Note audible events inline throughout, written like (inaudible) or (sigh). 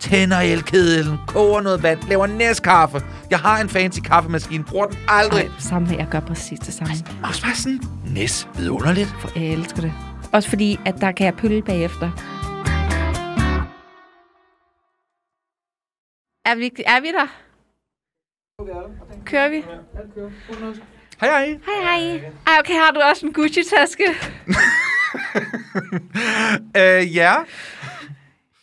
Tænder elkedlen, koger noget vand, laver næstkaffe. Jeg har en fancy kaffemaskine, bruger den aldrig. Ej, samme her, jeg gør præcis det samme. Ej, også bare sådan næs vidunderligt. For jeg elsker det. Også fordi, at der kan jeg pølle bagefter. Er vi, er vi der? Kører vi? Hej hej. Hej hej. Ej, okay, har du også en Gucci-taske? uh, (laughs) ja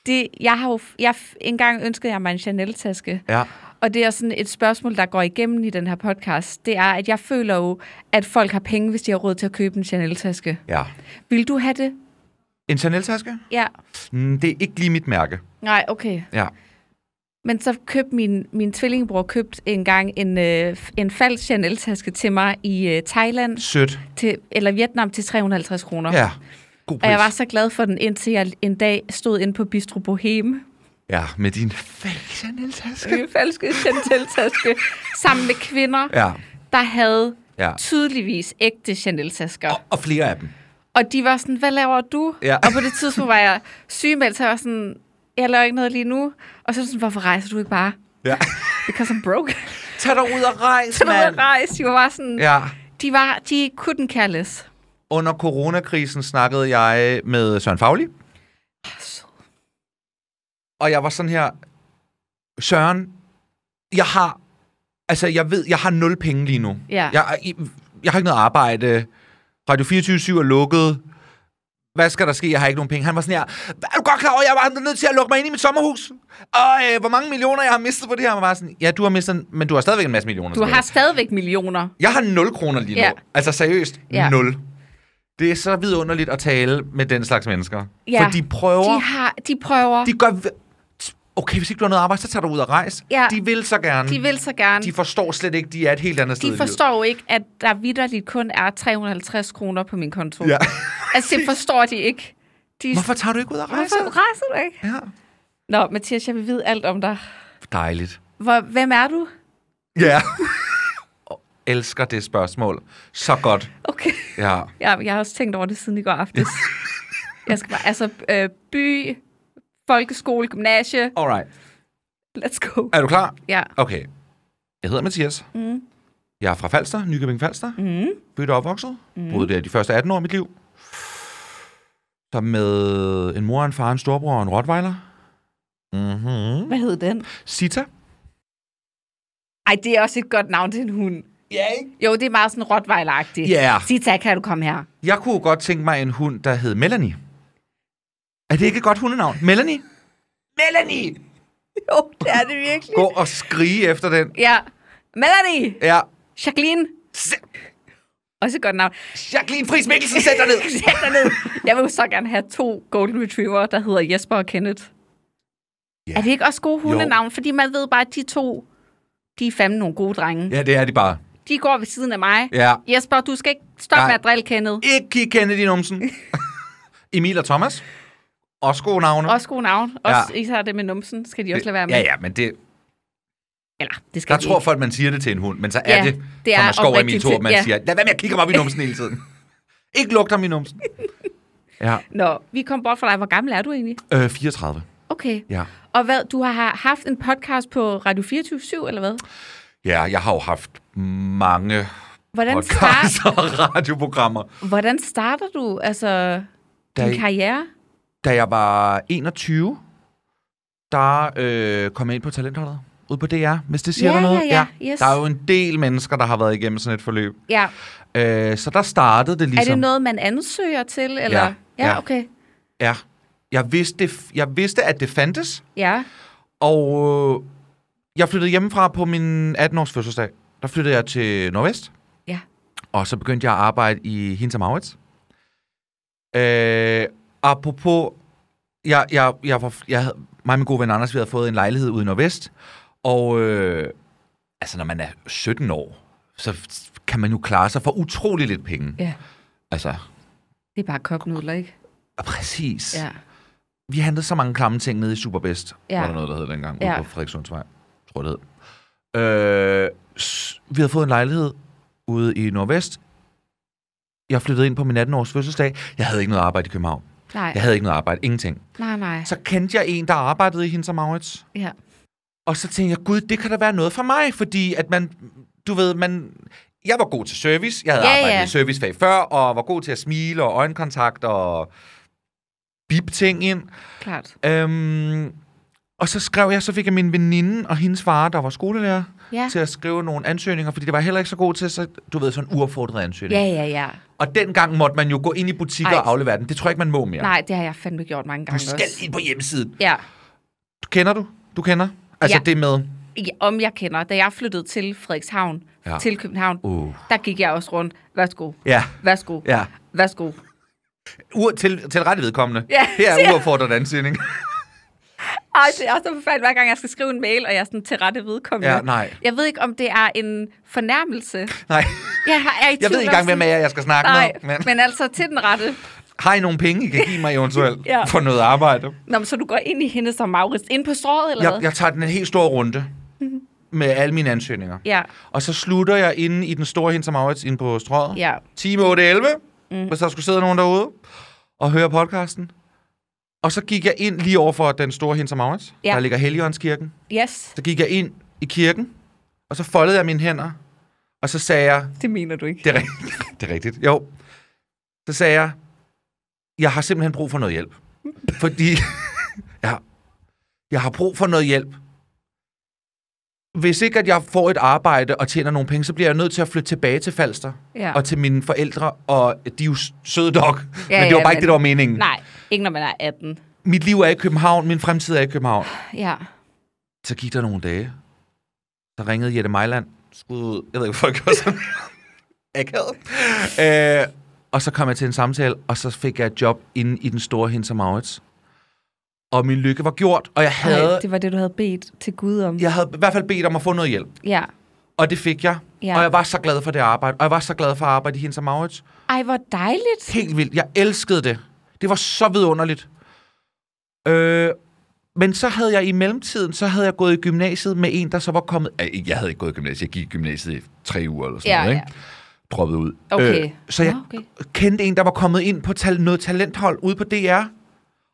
det, jeg har jo, jeg, engang ønskede jeg mig en Chanel-taske. Ja. Og det er sådan et spørgsmål, der går igennem i den her podcast. Det er, at jeg føler jo, at folk har penge, hvis de har råd til at købe en Chanel-taske. Ja. Vil du have det? En Chanel-taske? Ja. Mm, det er ikke lige mit mærke. Nej, okay. Ja. Men så købte min, min tvillingbror købt engang en, øh, en falsk Chanel-taske til mig i øh, Thailand. Sødt. Til, eller Vietnam til 350 kroner. Ja. God pris. Og jeg var så glad for den, indtil jeg en dag stod ind på Bistro Boheme. Ja, med din falske Chanel-taske. Min falske Chanel-taske. sammen med kvinder, ja. der havde ja. tydeligvis ægte Chanel-tasker. Og, og flere af dem. Og de var sådan, hvad laver du? Ja. Og på det tidspunkt var jeg sygemeldt, så jeg var sådan, jeg laver ikke noget lige nu. Og så sådan, hvorfor rejser du ikke bare? Ja. Because I'm broke. Tag dig ud og rejse, mand. Tag dig ud og rejse. De var bare sådan, ja. de, var, de couldn't care less. Under coronakrisen snakkede jeg med Søren Fagli. Og jeg var sådan her, Søren, jeg har, altså jeg ved, jeg har nul penge lige nu. Ja. Jeg, jeg, jeg har ikke noget arbejde. Radio 24 er lukket. Hvad skal der ske? Jeg har ikke nogen penge. Han var sådan her, er du godt klar over, jeg var nødt til at lukke mig ind i mit sommerhus? Og øh, hvor mange millioner jeg har mistet på det her? Han var sådan, ja, du har mistet, men du har stadigvæk en masse millioner. Du har stadigvæk millioner. Jeg har 0 kroner lige nu. Ja. Altså seriøst, ja. 0. Det er så vidunderligt at tale med den slags mennesker. Ja, for de prøver... De, har, de prøver... De gør... Okay, hvis ikke du har noget arbejde, så tager du ud og rejse. Ja, de vil så gerne. De vil så gerne. De forstår slet ikke, de er et helt andet de sted De forstår ikke, at der vidderligt kun er 350 kroner på min konto. Ja. altså, det forstår de ikke. De... Hvorfor tager du ikke ud og rejse? Hvorfor rejser du ikke? Ja. Nå, Mathias, jeg vil vide alt om dig. Dejligt. Hvor, hvem er du? Ja elsker det spørgsmål så godt. Okay. Ja. ja jeg har også tænkt over det siden i går aftes. (laughs) jeg skal bare, altså, øh, by, folkeskole, gymnasie. Alright. Let's go. Er du klar? Ja. Okay. Jeg hedder Mathias. Mm. Jeg er fra Falster, Nykøbing Falster. Mm. Født og opvokset. Mm. Boede der de første 18 år af mit liv. Så med en mor, en far, en storbror og en rottweiler. Mm-hmm. Hvad hed den? Sita. Ej, det er også et godt navn til en hund. Ja, ikke? Jo, det er meget sådan rottweiler-agtigt. Ja. Yeah. Sig tak, kan du komme her. Jeg kunne godt tænke mig en hund, der hed Melanie. Er det ikke et godt hundenavn? Melanie? Melanie! (laughs) Jo, det er det virkelig. Gå og skrige efter den. Ja. Melanie! Ja. Jacqueline! S- også et godt navn. Jacqueline Friis Mikkelsen, sæt dig ned! (laughs) sæt dig ned! Jeg vil så gerne have to Golden Retriever, der hedder Jesper og Kenneth. Yeah. Er det ikke også gode hundenavn? Jo. Fordi man ved bare, at de to, de er fandme nogle gode drenge. Ja, det er de bare de går ved siden af mig. Ja. Jesper, du skal ikke stoppe Nej. med at drille Kenneth. Ikke kig Kenneth i numsen. (laughs) Emil og Thomas. Også gode navne. Også gode navne. Også ja. især det med numsen, skal de også det, lade være med. Ja, ja, men det... Eller, det skal Jeg de tror ikke. folk, man siger det til en hund, men så er ja, det, det er Thomas Skov og Emil Thorup, man ja. siger, lad være med at kigge mig op i numsen hele tiden. (laughs) ikke lugt ham i numsen. (laughs) ja. Nå, vi kom bort fra dig. Hvor gammel er du egentlig? Øh, 34. Okay. Ja. Og hvad, du har haft en podcast på Radio 24 eller hvad? Ja, jeg har jo haft mange Hvordan podcasts start... (laughs) og radioprogrammer. Hvordan starter du altså, da din karriere? Da jeg var 21, der øh, kom jeg ind på talentholdet ude på DR, hvis det siger ja, noget. Ja, ja. Yes. Der er jo en del mennesker, der har været igennem sådan et forløb. Ja. Øh, så der startede det ligesom... Er det ligesom. noget, man ansøger til? Eller? Ja, ja, ja. okay. Ja. Jeg vidste, jeg vidste, at det fandtes. Ja. Og øh, jeg flyttede hjemmefra på min 18-års fødselsdag der flyttede jeg mm. til Nordvest. Ja. Og så begyndte jeg at arbejde i Hinter Maurits. Øh, apropos, jeg, jeg, jeg, var, jeg, havde, mig og min gode ven Anders, vi havde fået en lejlighed ude i Nordvest, og øh, altså, når man er 17 år, så kan man jo klare sig for utrolig lidt penge. Ja. Altså. Det er bare koknudler, ikke? Præcis. Ja. Vi handlede så mange klamme ting nede i Superbest, ja. var der noget, der hed dengang, ja. ude på Frederikssundsvej, tror jeg det hed. Øh, vi havde fået en lejlighed ude i Nordvest. Jeg flyttede ind på min 18-års fødselsdag. Jeg havde ikke noget arbejde i København. Nej. Jeg havde ikke noget arbejde. Ingenting. Nej, nej. Så kendte jeg en, der arbejdede i Hinds Maurits. Ja. Og så tænkte jeg, gud, det kan da være noget for mig, fordi at man, du ved, man, jeg var god til service. Jeg havde ja, arbejdet ja. i servicefag før, og var god til at smile og øjenkontakt og bip ting ind. Klart. Øhm, og så skrev jeg, så fik jeg min veninde og hendes far, der var skolelærer, ja. til at skrive nogle ansøgninger, fordi det var heller ikke så god til, så, du ved, sådan en ansøgning. Ja, ja, ja. Og dengang måtte man jo gå ind i butikker Ej. og aflevere den. Det tror jeg ikke, man må mere. Nej, det har jeg fandme gjort mange gange Du skal også. ind på hjemmesiden. Ja. Du kender du? Du kender? Altså ja. det med... Ja, om jeg kender. Da jeg flyttede til Frederikshavn, ja. til København, uh. der gik jeg også rundt. Værsgo. Ja. Værsgo. Ja. Værsgo. Ur, til, til rette vedkommende. Ja. Her er uaffordret (laughs) ansøgning. Ej, det er også forfærdeligt, hver gang jeg skal skrive en mail, og jeg er sådan til rette vedkommende. Ja, nej. Jeg ved ikke, om det er en fornærmelse. Nej. (laughs) Jeg, har, er i jeg ved ikke engang, hvem er jeg, jeg skal snakke nej, med. Men... men altså til den rette. Har I nogle penge, I kan give mig eventuelt ja. for noget arbejde? Nå, men så du går ind i hende som Maurits, ind på strået, eller jeg, hvad? Jeg tager den en helt stor runde mhm. med alle mine ansøgninger. Ja. Og så slutter jeg inde i den store hende som Maurits ind på strået. Ja. Time 8.11, mm. hvis der skulle sidde nogen derude og høre podcasten. Og så gik jeg ind lige over for den store Hinter Magnus, ja. der ligger Helligåndskirken. Yes. Så gik jeg ind i kirken, og så foldede jeg mine hænder, og så sagde jeg... Det mener du ikke. Det er, rigtigt. (laughs) det er rigtigt, jo. Så sagde jeg, jeg har simpelthen brug for noget hjælp. Fordi (laughs) ja. jeg har brug for noget hjælp hvis ikke at jeg får et arbejde og tjener nogle penge, så bliver jeg nødt til at flytte tilbage til Falster ja. og til mine forældre, og de er jo søde dog, ja, men det var ja, bare ikke det, der var meningen. Nej, ikke når man er 18. Mit liv er i København, min fremtid er i København. Ja. Så gik der nogle dage. Der ringede Jette Mejland. Skud ud. Jeg ved ikke, folk gjorde sådan. (laughs) Akavet. Øh, og så kom jeg til en samtale, og så fik jeg et job inde i den store Hinsa Maurits og min lykke var gjort, og jeg havde... Ej, det var det, du havde bedt til Gud om. Jeg havde i hvert fald bedt om at få noget hjælp. Ja. Og det fik jeg. Ja. Og jeg var så glad for det arbejde. Og jeg var så glad for at arbejde i og Maurits. Ej, hvor dejligt. Helt vildt. Jeg elskede det. Det var så vidunderligt. Øh, men så havde jeg i mellemtiden, så havde jeg gået i gymnasiet med en, der så var kommet... jeg havde ikke gået i gymnasiet. Jeg gik i gymnasiet i tre uger eller sådan ja, noget, ikke? Ja droppet ud. Okay. Øh, så jeg okay. kendte en, der var kommet ind på tal- noget talenthold ude på DR.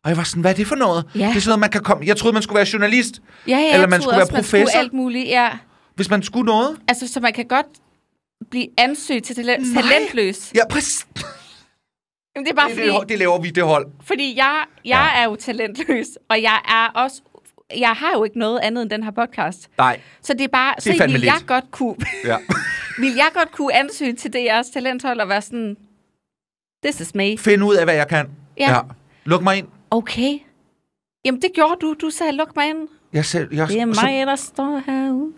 Og jeg var sådan, hvad er det for noget? Ja. Det er sådan noget, man kan komme... Jeg troede, man skulle være journalist. Ja, ja, eller man skulle også, være professor. Man skulle alt muligt, ja. Hvis man skulle noget. Altså, så man kan godt blive ansøgt til talent- talentløs. Ja, præcis. Jamen, det er bare det, fordi... Det, det laver vi, det hold. Fordi jeg, jeg ja. er jo talentløs, og jeg er også... Jeg har jo ikke noget andet end den her podcast. Nej. Så det er bare... Det er så vil jeg godt kunne... Ja. (laughs) vil jeg godt kunne ansøge til jeres talenthold og være sådan... This is me. Find ud af, hvad jeg kan. Ja. ja. Luk mig ind. Okay. Jamen, det gjorde du. Du sagde, luk mig ind. Jeg sagde, jeg, det er mig, så, der står herude.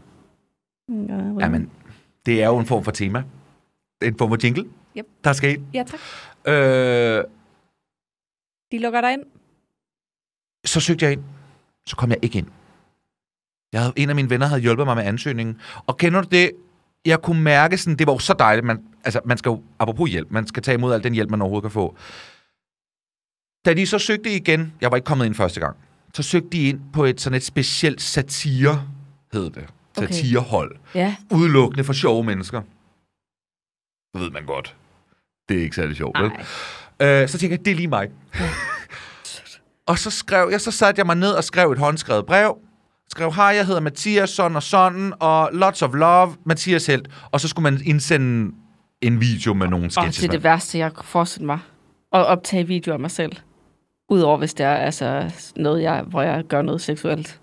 Ja, Jamen, det er jo en form for tema. En form for jingle, yep. der skal ind. Ja, tak. Øh, De lukker dig ind. Så søgte jeg ind. Så kom jeg ikke ind. Jeg havde, en af mine venner havde hjulpet mig med ansøgningen. Og kender du det? Jeg kunne mærke sådan, det var jo så dejligt. Man, altså, man skal jo, apropos hjælp, man skal tage imod al den hjælp, man overhovedet kan få. Da de så søgte igen, jeg var ikke kommet ind første gang, så søgte de ind på et sådan et specielt satire, hed det. Satirehold. Okay. Ja. Udelukkende for sjove mennesker. Det ved man godt. Det er ikke særlig sjovt, vel? Øh, så tænkte jeg, det er lige mig. (laughs) og så skrev jeg, så satte jeg mig ned og skrev et håndskrevet brev. Skrev, hej, jeg hedder Mathias, sådan og sådan, og lots of love, Mathias Helt. Og så skulle man indsende en video med nogle sketches. Oh, det er det værste, jeg kunne forestille mig. At optage video af mig selv. Udover hvis det er altså, noget, jeg, hvor jeg gør noget seksuelt.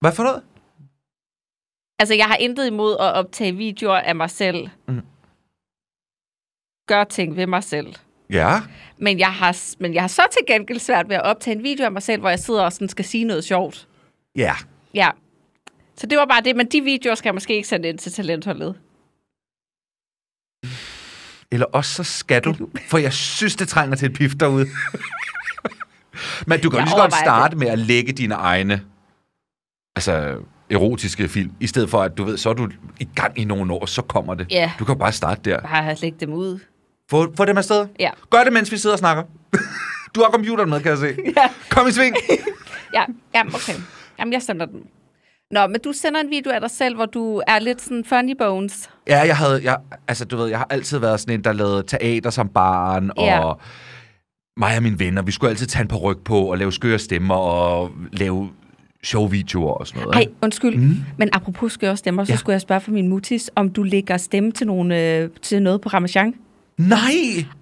Hvad for noget? Altså, jeg har intet imod at optage videoer af mig selv. Mm. Gør ting ved mig selv. Ja. Men jeg, har, men jeg har så til gengæld svært ved at optage en video af mig selv, hvor jeg sidder og sådan skal sige noget sjovt. Ja. Ja. Så det var bare det, men de videoer skal jeg måske ikke sende ind til talentholdet eller også så skal du, for jeg synes, det trænger til et pif derude. Men du kan jeg lige så godt starte det. med at lægge dine egne altså, erotiske film, i stedet for at du ved, så er du i gang i nogle år, så kommer det. Ja. Du kan bare starte der. Bare lægge dem ud. Få, få dem afsted. Ja. Gør det, mens vi sidder og snakker. (laughs) du har computeren med, kan jeg se. ja. Kom i sving. (laughs) ja, Jamen, okay. Jamen, jeg sender den. Nå, men du sender en video af dig selv, hvor du er lidt sådan funny bones. Ja, jeg havde, jeg, altså du ved, jeg har altid været sådan en, der lavede teater som barn, ja. og mig og mine venner, vi skulle altid tage en ryg på og lave skøre stemmer og lave showvideoer og sådan noget. Nej, undskyld. Mm. Men apropos skøre stemmer, så ja. skulle jeg spørge for min mutis, om du lægger stemme til, nogle, øh, til noget på Ramachan? Nej!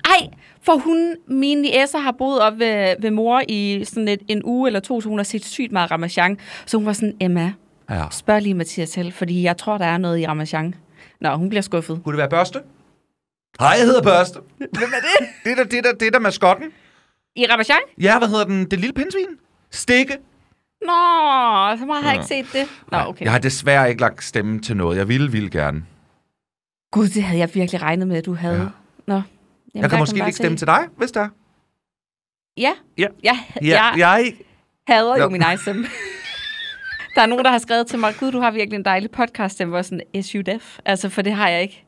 Ej, for hun, min niæser, har boet op ved, ved mor i sådan et, en uge eller to, så hun har set sygt meget Ramachan. Så hun var sådan, Emma, Ja. Spørg lige Mathias selv, fordi jeg tror, der er noget i Ramachan. Nå, hun bliver skuffet. Kunne det være Børste? Hej, jeg hedder Børste. Hvem er det? det er det der, det der maskotten. I Ramachan? Ja, hvad hedder den? Det lille pindsvin? Stikke. Nå, så har jeg ikke set det. Nå, okay. Jeg har desværre ikke lagt stemme til noget. Jeg ville, ville gerne. Gud, det havde jeg virkelig regnet med, at du havde. Ja. Nå. Jamen, jeg kan måske ikke stemme til dig, hvis der. Ja. Ja. ja. ja. jeg, jeg hader jo min egen stemme. (laughs) Der er nogen, der har skrevet til mig, gud, du har virkelig en dejlig podcast, den var sådan, SUDF. Altså, for det har jeg ikke.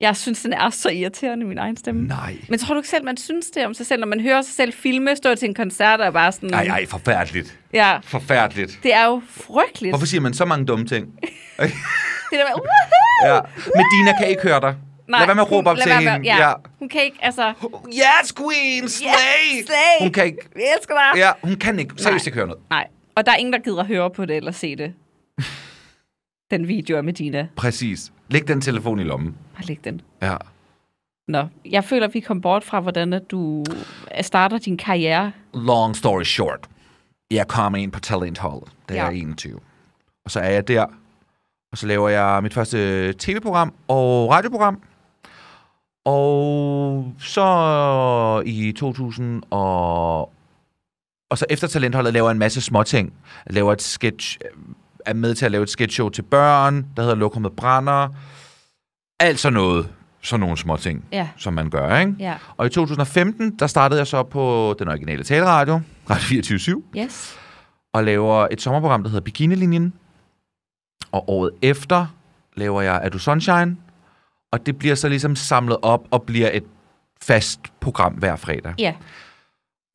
Jeg synes, den er så irriterende, min egen stemme. Nej. Men tror du ikke selv, man synes det om sig selv, når man hører sig selv filme, stå til en koncert og bare sådan... Nej, nej, forfærdeligt. Ja. Forfærdeligt. Det er jo frygteligt. Hvorfor siger man så mange dumme ting? (laughs) det der med, (laughs) Woohoo! ja. Dina kan ikke høre dig. Nej, lad være med at råbe op til hende. Ja. ja. Hun kan ikke, altså... Yes, queen, slay! Yes, slay! Hun kan ikke... Vi elsker dig! Ja, hun kan ikke. Seriøst ikke høre noget. Nej. Og der er ingen, der gider at høre på det eller se det. (laughs) den video af Medina. Præcis. Læg den telefon i lommen. Bare læg den. Ja. Nå, jeg føler, at vi kom bort fra, hvordan at du øh, starter din karriere. Long story short. Jeg kom ind på talentholdet, da ja. jeg er 21. Og så er jeg der, og så laver jeg mit første øh, tv-program og radioprogram. Og så i 2000 og og så efter talentholdet laver en masse småting. Laver et sketch, er med til at lave et sketchshow til børn, der hedder med Brænder. Alt sådan noget. Sådan nogle små ting, ja. som man gør, ikke? Ja. Og i 2015, der startede jeg så på den originale taleradio, Radio 24-7, yes. og laver et sommerprogram, der hedder Bikinilinjen. Og året efter laver jeg Er du Sunshine? Og det bliver så ligesom samlet op og bliver et fast program hver fredag. Ja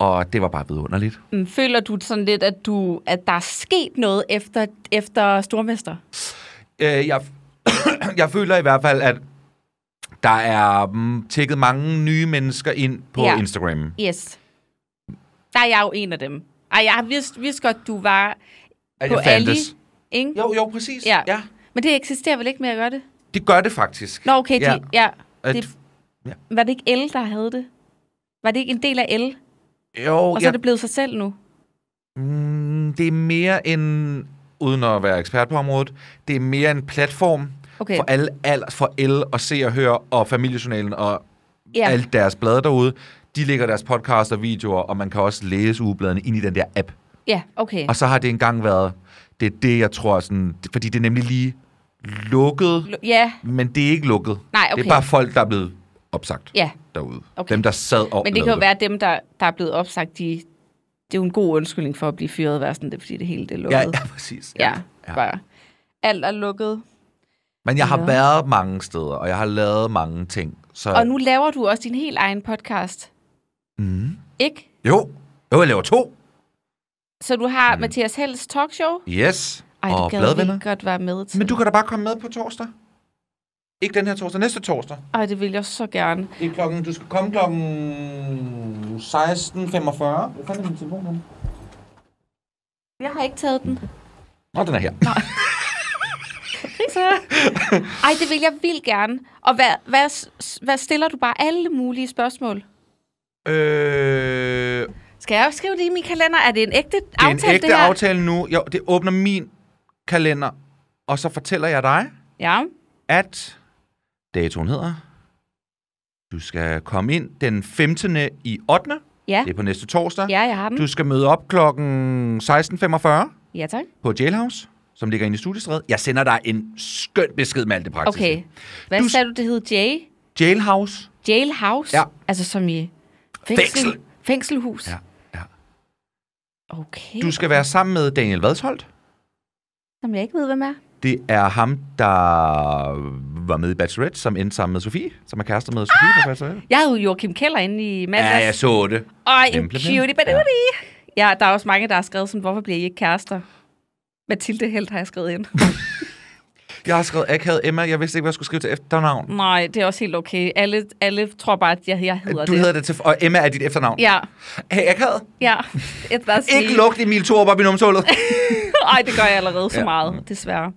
og det var bare vidunderligt. Mm, føler du sådan lidt, at, du, at der er sket noget efter, efter Stormester? Øh, jeg, (clears throat) jeg føler i hvert fald, at der er mm, tækket mange nye mennesker ind på ja. Instagram. Yes. Der er jeg jo en af dem. Og jeg vidste, vidste godt, du var at på Ali. Ikke? Jo, jo, præcis. Ja. ja. Men det eksisterer vel ikke mere at gøre det? Det gør det faktisk. Nå, okay. Ja. De, ja. Det, ja. Var det ikke L, der havde det? Var det ikke en del af L? Jo, og så jeg... er det blevet sig selv nu? Mm, det er mere en, uden at være ekspert på området, det er mere en platform okay. for alle alders, for el og se og høre og familiejournalen og ja. alt deres blade derude. De lægger deres podcast og videoer, og man kan også læse ugebladene ind i den der app. Ja, okay. Og så har det engang været, det er det, jeg tror, sådan, fordi det er nemlig lige lukket, L- ja. men det er ikke lukket. Nej, okay. Det er bare folk, der er blevet opsagt ja. derude. Okay. Dem, der sad og Men det kan jo det. være, at dem, der, der er blevet opsagt, de, det er jo en god undskyldning for at blive fyret, være sådan det, fordi det hele det er lukket. Ja, ja præcis. Ja, ja. Bare. Alt er lukket. Men jeg har ja. været mange steder, og jeg har lavet mange ting. Så... Og nu laver du også din helt egen podcast. Mm. Ikke? Jo. Jo, jeg laver to. Så du har mm. Mathias Hels talkshow? Yes. Ej, og det gad vi godt være med til. Men du kan da bare komme med på torsdag. Ikke den her torsdag, næste torsdag. Ej, det vil jeg så gerne. Det er klokken, du skal komme klokken 16.45. Hvor fanden er min telefon henne? Jeg har ikke taget den. Nå, den er her. Nej. Ej, det vil jeg vildt gerne. Og hvad, hvad, hvad stiller du bare alle mulige spørgsmål? Øh... Skal jeg også skrive det i min kalender? Er det en ægte aftale, det er aftale, en ægte det her? aftale nu. Jo, det åbner min kalender, og så fortæller jeg dig, ja. at datoen hedder. Du skal komme ind den 15. i 8. Ja. Det er på næste torsdag. Ja, jeg har dem. Du skal møde op klokken 16.45. Ja, tak. På Jailhouse, som ligger inde i studiestredet. Jeg sender dig en skøn besked med alt det praktiske. Okay. Hvad du... sagde du, det hed? Jail? Jailhouse. Jailhouse? Ja. Altså som i fængsel? Fængsel. Fængselhus? Ja. ja. Okay. Du skal være sammen med Daniel Vadsholt. Som jeg ikke ved, hvem er. Det er ham, der var med i Bachelorette, som endte sammen med Sofie, som er kærester med Sofie på ah! Bachelorette. Jeg havde jo Joachim Keller inde i mandags. Ja, jeg så det. Og en cutie ja. ja, der er også mange, der har skrevet sådan, hvorfor bliver I ikke kærester? Mathilde Helt har jeg skrevet ind. (laughs) Jeg har skrevet akavet Emma. Jeg vidste ikke, hvad jeg skulle skrive til efternavn. Nej, det er også helt okay. Alle, alle tror bare, at jeg, jeg hedder du det. Du hedder det, til, og Emma er dit efternavn? Ja. Hey, akavet? Ja. It, (laughs) ikke lugt Emil Thorup op i numsehullet. Nej, (laughs) det gør jeg allerede så ja. meget, desværre.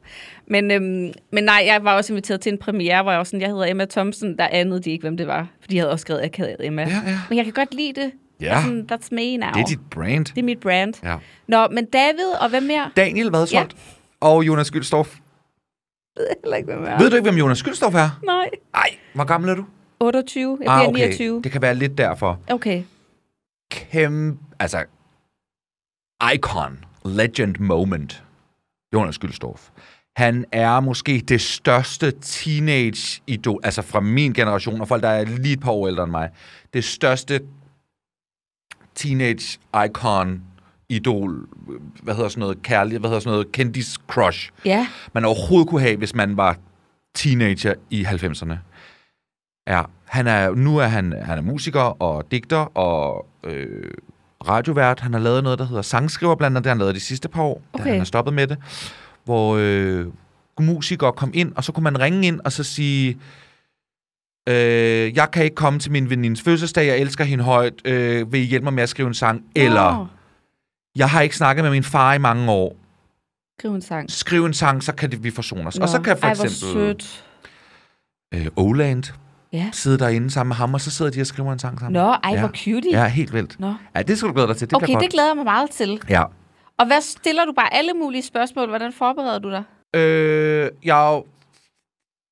Men, øhm, men nej, jeg var også inviteret til en premiere, hvor jeg var sådan, jeg hedder Emma Thompson. Der anede de ikke, hvem det var, fordi jeg havde også skrevet akavet Emma. Ja, ja. Men jeg kan godt lide det. Ja. Yeah. that's me now. Det er dit brand. Det er mit brand. Ja. Nå, men David og hvem mere? Daniel Vadsholt ja. og Jonas Gyldstorff ved jeg heller ikke, hvem jeg er. Ved du ikke, hvem Jonas Skyldstof er? Nej. Nej, hvor gammel er du? 28. Jeg ah, okay. 29. Det kan være lidt derfor. Okay. Kæmpe, altså, icon, legend moment, Jonas Skyldstof. Han er måske det største teenage-idol, altså fra min generation, og folk, der er lige et par år ældre end mig. Det største teenage-icon idol, hvad hedder sådan noget, kærlighed, hvad hedder sådan noget, kendis crush, ja. man overhovedet kunne have, hvis man var teenager i 90'erne. Ja, han er, nu er han, han er musiker og digter og øh, radiovært. Han har lavet noget, der hedder sangskriver blandt andet, det har han lavet de sidste par år, okay. da han har stoppet med det, hvor øh, musikere kom ind, og så kunne man ringe ind og så sige, øh, jeg kan ikke komme til min venindes fødselsdag, jeg elsker hende højt, øh, vil I hjælpe mig med at skrive en sang? Eller, jeg har ikke snakket med min far i mange år. Skriv en sang. Skriv en sang, så kan det, vi forsone os. Nå. Og så kan for Ej, eksempel... Øh, Oland ja. sidde derinde sammen med ham, og så sidder de og skriver en sang sammen. Nå, ej, ja. hvor cutie. Ja, helt vildt. Nå. Ja, det skal du glæde dig til. Det okay, det glæder jeg mig meget til. Ja. Og hvad stiller du bare alle mulige spørgsmål? Hvordan forbereder du dig? Øh, jeg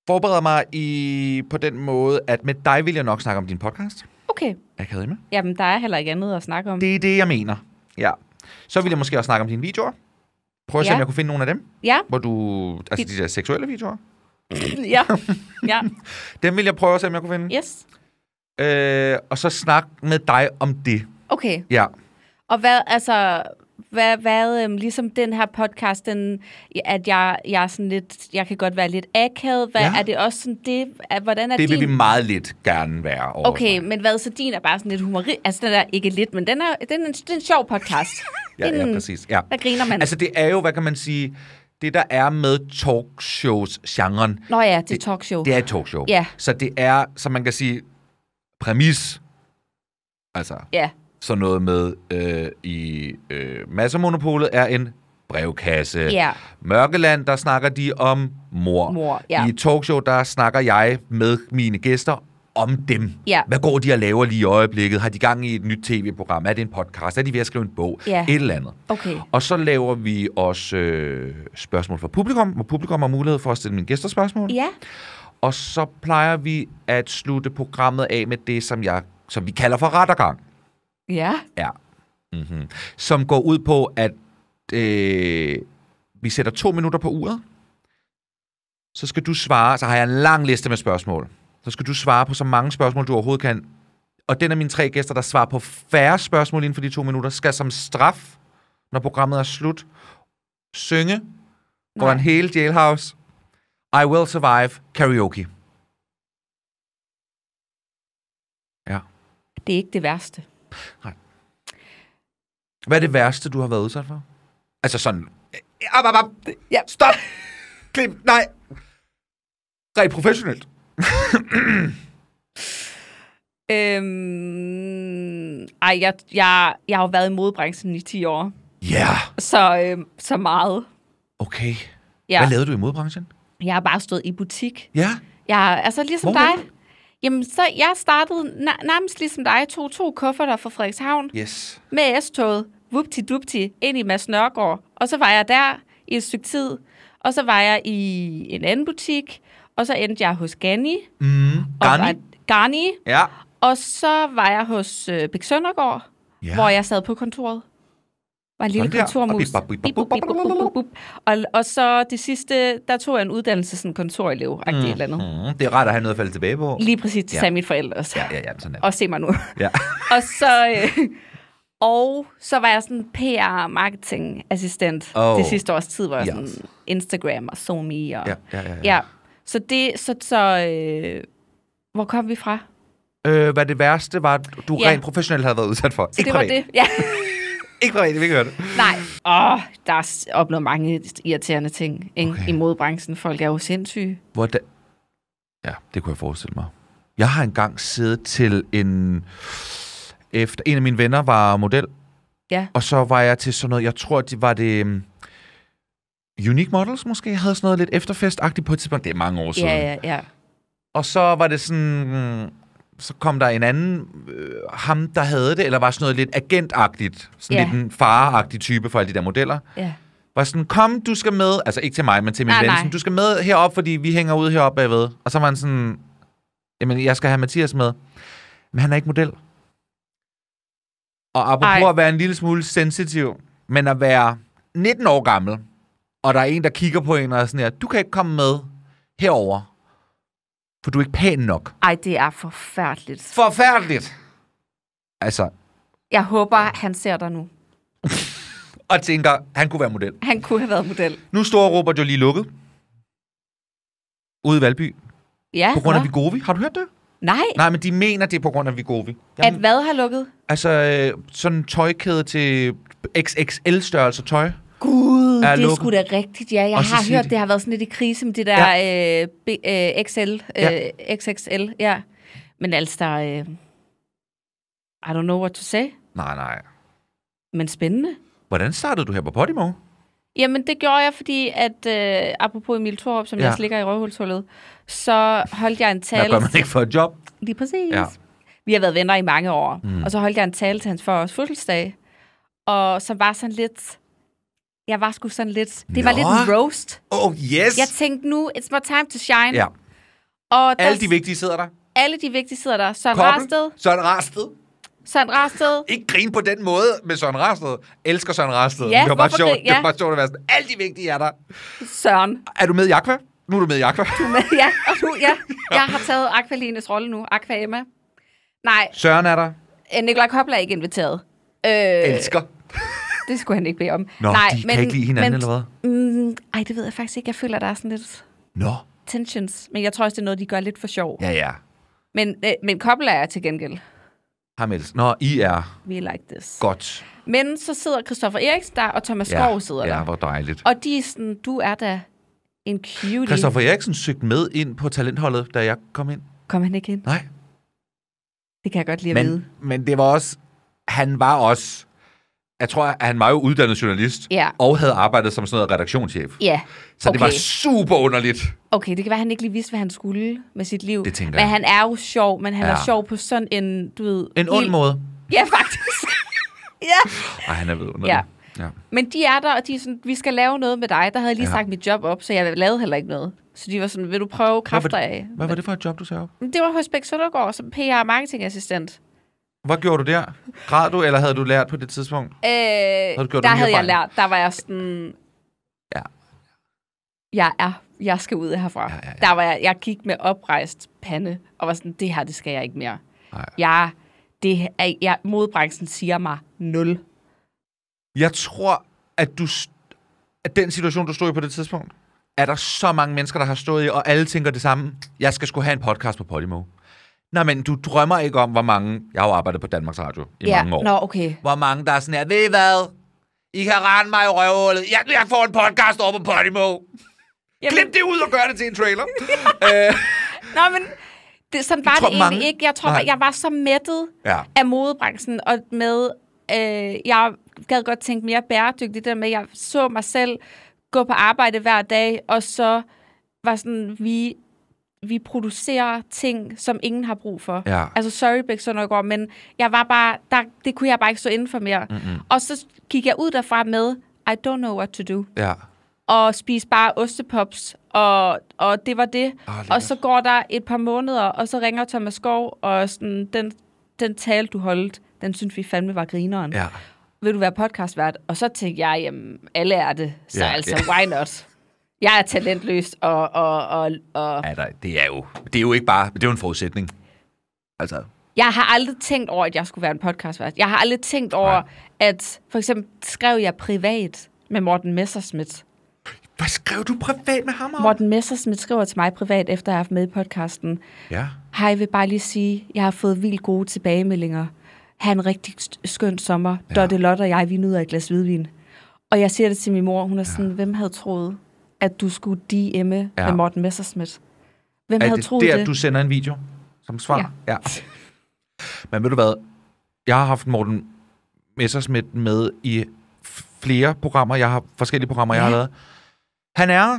forbereder mig i, på den måde, at med dig vil jeg nok snakke om din podcast. Okay. Er med? Jamen, der er heller ikke andet at snakke om. Det er det, jeg mener. Ja. Så ville jeg måske også snakke om dine videoer. Prøv at se, ja. om jeg kunne finde nogle af dem. Ja. Hvor du... Altså de der seksuelle videoer. (laughs) ja. ja. (laughs) dem vil jeg prøve at se, om jeg kunne finde. Yes. Øh, og så snak med dig om det. Okay. Ja. Og hvad, altså, hvad, hvad øhm, ligesom den her podcast, den, at jeg, jeg, er sådan lidt, jeg kan godt være lidt akavet. Hvad, ja. Er det også sådan det? Er, hvordan er det din... vi meget lidt gerne være. Over okay, men hvad så din er bare sådan lidt humorist? Altså den er ikke lidt, men den er, den er, en, den er en sjov podcast. (laughs) ja, den, ja, præcis. Ja. Der griner man. Altså det er jo, hvad kan man sige det, der er med talkshows-genren... Nå ja, det er talkshow. Det, det er et talkshow. Ja. Så det er, som man kan sige, præmis. Altså, ja så noget med øh, i øh, massemonopolet er en brevkasse. Ja. Mørkeland, der snakker de om mor. mor ja. I talkshow, der snakker jeg med mine gæster om dem. Ja. Hvad går de og laver lige i øjeblikket? Har de gang i et nyt tv-program? Er det en podcast? Er de ved at skrive en bog? Ja. Et eller andet. Okay. Og så laver vi også øh, spørgsmål fra publikum, hvor publikum har mulighed for at stille mine gæster spørgsmål. Ja. Og så plejer vi at slutte programmet af med det, som jeg som vi kalder for rettergang. Ja. Ja. Mm-hmm. Som går ud på, at øh, vi sætter to minutter på uret. Så skal du svare, så har jeg en lang liste med spørgsmål. Så skal du svare på så mange spørgsmål, du overhovedet kan. Og den af mine tre gæster, der svarer på færre spørgsmål inden for de to minutter, skal som straf, når programmet er slut, synge for en hel Jailhouse, I Will Survive, karaoke. Ja. Det er ikke det værste. Nej. Hvad er det værste, du har været udsat for? Altså sådan... Ab, ab, ab. Ja. Stop! Klip! Nej! Rent professionelt. øhm, ej, jeg, jeg, jeg har jo været i modebranchen i 10 år. Ja! Yeah. Så, øhm, så meget. Okay. Ja. Hvad lavede du i modebranchen? Jeg har bare stået i butik. Ja? Jeg, altså ligesom Hvor dig. Jamen, så jeg startede nærmest ligesom dig, tog to kufferter fra Frederikshavn yes. med S-toget, vupti-dupti, ind i Mads Nørgaard. Og så var jeg der i et stykke tid, og så var jeg i en anden butik, og så endte jeg hos Gani. Mm, Gani? Garni. Ja. Og så var jeg hos øh, Big Søndergaard, ja. hvor jeg sad på kontoret og en lille kontormus. Og, og så det sidste, der tog jeg en uddannelse som kontorelev mm, et eller andet. Mm, det er rart at have noget at falde tilbage på. Lige præcis, til ja. mine forældre også. Ja, ja, ja, sådan og se mig nu. Ja. (laughs) og så... Øh, og så var jeg sådan PR-marketing-assistent oh. det sidste års tid, hvor jeg yes. sådan Instagram og SoMe og... Ja, ja, ja, ja. ja. Så det... Så, så øh, hvor kom vi fra? Øh, hvad det værste var, du ja. rent professionelt havde været udsat for. Så Ikke det var det, ja ikke privat, vi kan høre det. Nej. Åh, oh, der er opnået mange irriterende ting ikke? Okay. i modbranchen. Folk er jo sindssyge. Hvordan? Ja, det kunne jeg forestille mig. Jeg har engang siddet til en... Efter, en af mine venner var model. Ja. Og så var jeg til sådan noget, jeg tror, det var det... Mm, Unique Models måske jeg havde sådan noget lidt efterfestagtigt på et tidspunkt. Det er mange år siden. Ja, ja, ja. Og så var det sådan, mm, så kom der en anden, øh, ham der havde det, eller var sådan noget lidt agentagtigt, sådan ja. lidt en fareagtig type for alle de der modeller. Ja. Var sådan, kom, du skal med, altså ikke til mig, men til min ven, du skal med herop, fordi vi hænger ud heroppe bagved. Og så var han sådan, jamen jeg skal have Mathias med. Men han er ikke model. Og apropos Ej. at være en lille smule sensitiv, men at være 19 år gammel, og der er en, der kigger på en og er sådan her, du kan ikke komme med herover for du er ikke pæn nok. Ej, det er forfærdeligt. Forfærdeligt! Altså... Jeg håber, han ser dig nu. (laughs) og tænker, han kunne være model. Han kunne have været model. Nu står Robert jo lige lukket. Ude i Valby. Ja, På grund af Vigovi. Har du hørt det? Nej. Nej, men de mener, det er på grund af Vigovi. Jamen, at hvad har lukket? Altså, øh, sådan tøjkæde til XXL-størrelse tøj gud, er det lukket. sgu da rigtigt. Ja, jeg har hørt, det. det har været sådan lidt i krise med det der ja. øh, B, øh, XL, øh, ja. XXL. Ja. Men altså, der, øh, I don't know what to say. Nej, nej. Men spændende. Hvordan startede du her på Podimo? Jamen, det gjorde jeg, fordi at, øh, apropos Emil Thorup, som ja. jeg ligger i røvhulshullet, så holdt jeg en tale... Hvad gør man ikke for et job. Lige præcis. Ja. Vi har været venner i mange år. Mm. Og så holdt jeg en tale til hans for os fødselsdag, og så var sådan lidt jeg var sgu sådan lidt... Det Nå. var lidt roast. Oh, yes! Jeg tænkte nu, it's my time to shine. Ja. Og der, alle de vigtige sidder der. Alle de vigtige sidder der. Søren Koppel, Rasted. Søren Rasted. Søren Rasted. Ikke grin på den måde med Søren Rasted. Elsker Søren Rasted. Ja, det var bare sjovt. Det, ja. det var bare sjovt at være sådan. Alle de vigtige er der. Søren. Er du med i Aqua? Nu er du med i Aqua. Du med, ja, (laughs) og du, ja. Jeg har taget Aqualines rolle nu. Aqua Emma. Nej. Søren er der. Øh, Nikolaj Koppel er ikke inviteret. Øh, Elsker. (laughs) det skulle han ikke blive om. Nå, Nej, de men, kan ikke lide hinanden, men, eller hvad? Mm, ej, det ved jeg faktisk ikke. Jeg føler, der er sådan lidt... Nå. No. Tensions. Men jeg tror også, det er noget, de gør lidt for sjov. Ja, ja. Men, øh, men kobler er til gengæld. Har Nå, I er... We like this. Godt. Men så sidder Christoffer Eriksen der, og Thomas ja, Skov sidder ja, der. Ja, hvor dejligt. Og de er sådan, du er da en cutie. Christoffer Eriksen søgte med ind på talentholdet, da jeg kom ind. Kom han ikke ind? Nej. Det kan jeg godt lide at men, vide. Men det var også... Han var også jeg tror, at han var jo uddannet journalist, ja. og havde arbejdet som sådan noget redaktionschef. Ja. Så okay. det var super underligt. Okay, det kan være, at han ikke lige vidste, hvad han skulle med sit liv. Det tænker jeg. han er jo sjov, men han ja. er sjov på sådan en, du ved... En ond måde. Ja, faktisk. (laughs) ja. Ej, han er underligt. Ja. Ja. Men de er der, og de er sådan, vi skal lave noget med dig. Der havde jeg lige ja. sagt mit job op, så jeg lavede heller ikke noget. Så de var sådan, vil du prøve kræfter af? Hvad var det for et job, du sagde op? Det var hos Bæk Søndergaard som PR- marketingassistent. Hvad gjorde du der? Græd du, eller havde du lært på det tidspunkt? Øh, havde du gjort der havde jeg lært. Der var jeg sådan... Ja. Jeg er jeg skal ud herfra. Ja, ja, ja. Der var jeg, jeg gik med oprejst pande, og var sådan, det her, det skal jeg ikke mere. Nej. Jeg, det er, jeg, modbranchen siger mig nul. Jeg tror, at du at den situation, du stod i på det tidspunkt, er der så mange mennesker, der har stået i, og alle tænker det samme. Jeg skal skulle have en podcast på Podimo. Nej, men du drømmer ikke om, hvor mange... Jeg har jo arbejdet på Danmarks Radio i ja. mange år. Nå, okay. Hvor mange, der er sådan her, ved I hvad? I kan rende mig i røvhullet. Jeg, jeg får en podcast over på Podimo. Jamen... Klip det ud og gør det til en trailer. (laughs) Øh. Nå, men det, sådan var jeg tror, det mange... ikke. Jeg tror, jeg var så mættet ja. af modebranchen, og med, øh, jeg gad godt tænke mere bæredygtigt, det der med, at jeg så mig selv gå på arbejde hver dag, og så var sådan, vi vi producerer ting, som ingen har brug for. Ja. Altså, sorry, Bæk Søndergaard, men jeg var bare, der, det kunne jeg bare ikke stå inden for mere. Mm-hmm. Og så gik jeg ud derfra med, I don't know what to do. Ja. Og spiste bare ostepops, og, og det var det. Oh, og så går der et par måneder, og så ringer Thomas Skov, og sådan, den, den tale, du holdt, den synes vi fandme var grineren. Ja vil du være podcastvært? Og så tænkte jeg, jamen, alle er det, så ja, altså, ja. why not? Jeg er talentløs, og... og, og, og... Ja, der, det, er jo, det er jo ikke bare... Det er jo en forudsætning. Altså... Jeg har aldrig tænkt over, at jeg skulle være en podcastvært. Jeg har aldrig tænkt over, Nej. at... For eksempel skrev jeg privat med Morten Messerschmidt. Hvad skrev du privat med ham om? Morten Messersmith skriver til mig privat, efter jeg har haft med i podcasten. Ja. Hej, jeg vil bare lige sige, jeg har fået vildt gode tilbagemeldinger. Ha' en rigtig skøn sommer. Ja. Dotte Lotte og jeg, vi nyder et glas hvidvin. Og jeg siger det til min mor, hun er ja. hvem havde troet, at du skulle DM'e ja. med Morten Messerschmidt. Hvem er havde det troet det? Er, at du sender en video som svar? Ja. ja. Men ved du hvad? Jeg har haft Morten Messerschmidt med i flere programmer. Jeg har forskellige programmer, ja. jeg har lavet. Han er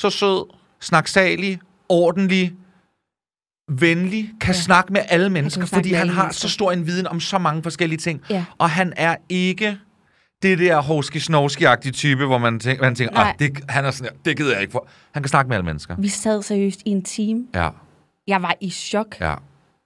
så sød, snaksalig, ordentlig, venlig, kan ja. snakke med alle mennesker, han fordi han har mennesker. så stor en viden om så mange forskellige ting. Ja. Og han er ikke det der hovski snovski type, hvor man tænker, man tænker ah, det, han er sådan det gider jeg ikke for. Han kan snakke med alle mennesker. Vi sad seriøst i en time. Ja. Jeg var i chok. Ja.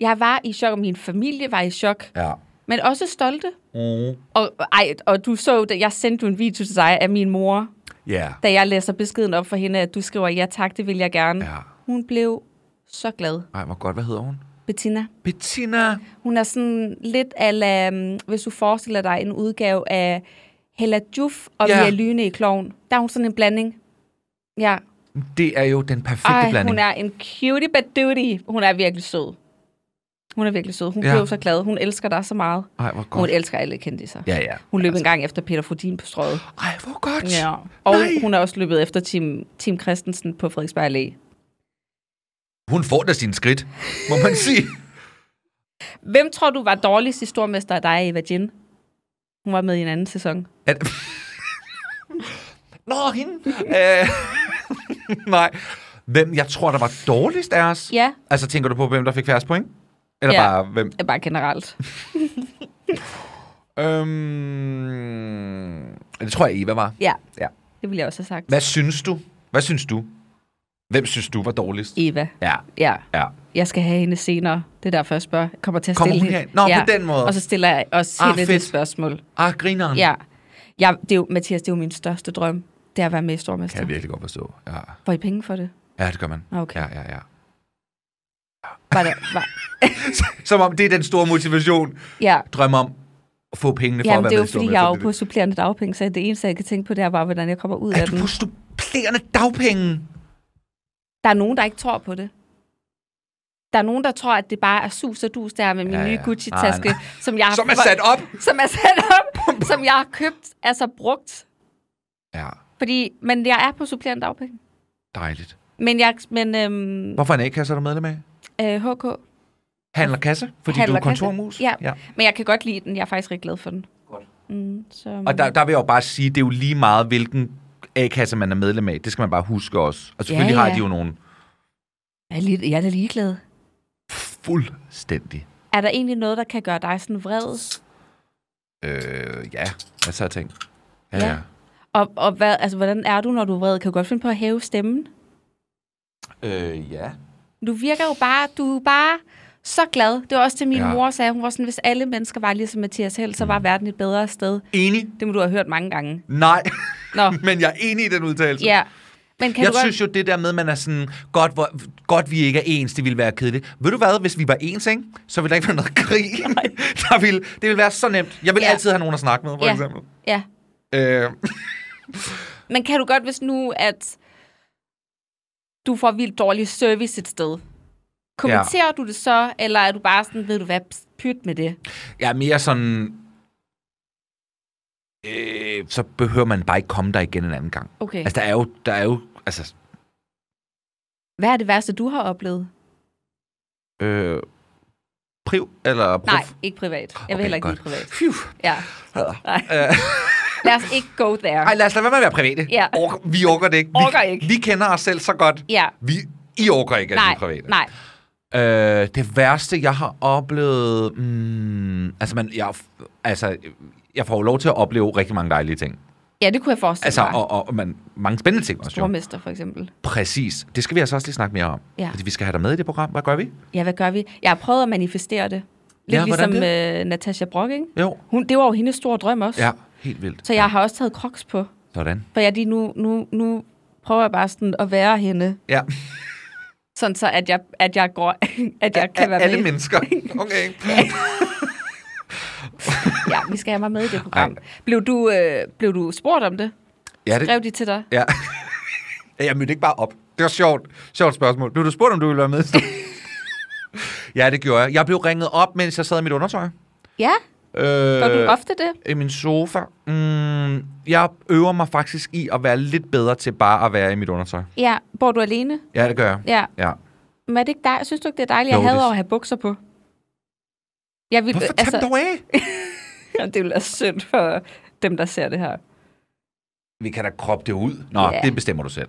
Jeg var i chok, og min familie var i chok. Ja. Men også stolte. Mm. Og, ej, og du så, da jeg sendte en video til dig af min mor, yeah. da jeg læser beskeden op for hende, at du skriver, ja tak, det vil jeg gerne. Ja. Hun blev så glad. Nej, hvor godt. Hvad hedder hun? Bettina. Bettina. Hun er sådan lidt ala, mm, hvis du forestiller dig en udgave af Hella Juf og ja. Mia Lyne i Kloven. Der er hun sådan en blanding. Ja. Det er jo den perfekte Ej, blanding. hun er en cutie but duty. Hun er virkelig sød. Hun er virkelig sød. Hun ja. blev så glad. Hun elsker dig så meget. Ej, hvor godt. Hun elsker alle kendtiser. Ja, ja. Hun løb altså. en gang efter Peter Frodin på strøget. Ej, hvor godt. Ja. Og Nej. hun er også løbet efter Tim, Tim Christensen på Frederiksberg Allé. Hun får da sine skridt, må man sige. Hvem tror du var dårligst i Stormester af dig, Eva Jin? Hun var med i en anden sæson. At... Nå, hende! Æ... Øh, nej. Hvem jeg tror, der var dårligst af os? Ja. Altså, tænker du på, hvem der fik færrest point? Eller ja. bare hvem? Ja, bare generelt. (laughs) øhm... Det tror jeg, Eva var. Ja. ja. Det ville jeg også have sagt. Hvad synes du? Hvad synes du? Hvem synes du var dårligst? Eva. Ja. ja. ja. Jeg skal have hende senere. Det er derfor, jeg spørger. Kommer til at Kom, stille hende. Nå, ja. på den måde. Og så stiller jeg også ah, hende fedt. det spørgsmål. Ah, grineren. Ja. ja det er jo, Mathias, det er jo min største drøm. Det er at være med i Stormester. Kan jeg virkelig godt forstå. Ja. Får I penge for det? Ja, det gør man. Ah, okay. Ja, ja, ja. Var det, var... (laughs) Som om det er den store motivation. Ja. Drøm om at få pengene for Jamen, at være det er jo fordi, jeg er jo på supplerende dagpenge, så det eneste, jeg kan tænke på, det er bare, hvordan jeg kommer ud er af du på supplerende dagpenge? Der er nogen, der ikke tror på det. Der er nogen, der tror, at det bare er sus og dus der med min ja, nye Gucci-taske, nej, nej. som jeg har... som er sat op, som er sat op, som jeg har købt, altså brugt. Ja. Fordi, men jeg er på supplerende dagpenge. Dejligt. Men jeg, men... Øhm, Hvorfor en A-kasse er du medlem af? Øh, HK. Handler kasse, fordi Handler du er kontormus? Ja. ja, men jeg kan godt lide den. Jeg er faktisk rigtig glad for den. Godt. Mm, så... Og der, der vil jeg jo bare sige, det er jo lige meget, hvilken a kasse man er medlem af. Det skal man bare huske også. Og selvfølgelig ja, ja. har de jo nogle... Jeg er, lige, jeg er ligeglad. Fuldstændig. Er der egentlig noget, der kan gøre dig sådan vred? Øh, ja. Hvad så har jeg tænkt? Ja, ja. ja. Og, og hvad, altså, hvordan er du, når du er vred? Kan du godt finde på at hæve stemmen? Øh, ja. Du virker jo bare... Du er bare så glad. Det var også til min ja. mor, sagde hun var sådan, hvis alle mennesker var ligesom Mathias Held, så var mm. verden et bedre sted. Enig. Det må du have hørt mange gange. Nej. (laughs) Nå. (laughs) Men jeg er enig i den udtalelse. Ja. Men kan jeg du synes godt... jo, det der med, at man er sådan, godt, hvor, godt vi ikke er ens, det ville være kedeligt. Ved du hvad, hvis vi var ens, ikke? så ville der ikke være noget krig. (laughs) (laughs) Der ville, det ville være så nemt. Jeg vil ja. altid have nogen at snakke med, for ja. eksempel. Ja. Øh. Men kan du godt, hvis nu, at du får vildt dårlig service et sted, kommenterer ja. du det så, eller er du bare sådan, ved du hvad, pyt med det? Jeg er mere sådan, øh, så behøver man bare ikke komme der igen en anden gang. Okay. Altså, der er jo... Der er jo altså... Hvad er det værste, du har oplevet? Øh, priv eller prof? Nej, ikke privat. Jeg vil okay, heller ikke godt. privat. Phew. Ja. Øh. lad os ikke go there. Nej, lad os lade være med at være private. Ja. Or- vi orker det ikke. Vi, orker ikke. Vi kender os selv så godt. Ja. Vi, I orker ikke, at nej, vi er private. Nej, Øh, det værste, jeg har oplevet... Mm, altså, man, jeg, altså, jeg får jo lov til at opleve rigtig mange dejlige ting. Ja, det kunne jeg forestille altså, mig. Altså, og, og man, mange spændende ting også. Stormester, for eksempel. Præcis. Det skal vi altså også lige snakke mere om. Ja. Fordi vi skal have dig med i det program. Hvad gør vi? Ja, hvad gør vi? Jeg har prøvet at manifestere det. Lidt ja, ligesom det? Uh, Natasha Brock, ikke? Jo. Hun, det var jo hendes store drøm også. Ja, helt vildt. Så jeg ja. har også taget kroks på. Sådan. For jeg lige nu, nu, nu prøver jeg bare sådan at være hende. Ja. sådan så, at jeg, at jeg, går, (laughs) at jeg kan være alle med. Alle mennesker. (laughs) Okay ja, vi skal have mig med i det program. Blev du, øh, blev du spurgt om det? Ja, det... Skrev de til dig? Ja. jeg mødte ikke bare op. Det var sjovt. Sjovt spørgsmål. Blev du spurgt, om du ville være med? ja, det gjorde jeg. Jeg blev ringet op, mens jeg sad i mit undertøj. Ja? Øh, Gør du ofte det? I min sofa. Mm, jeg øver mig faktisk i at være lidt bedre til bare at være i mit undertøj. Ja, bor du alene? Ja, det gør jeg. Ja. ja. Men er det ikke dejligt? synes du ikke, det er dejligt? Jeg havde at have bukser på. Jeg vil, Hvorfor altså, du af? (laughs) det vil være synd for dem, der ser det her. Vi kan da kroppe det ud. Nå, ja. det bestemmer du selv.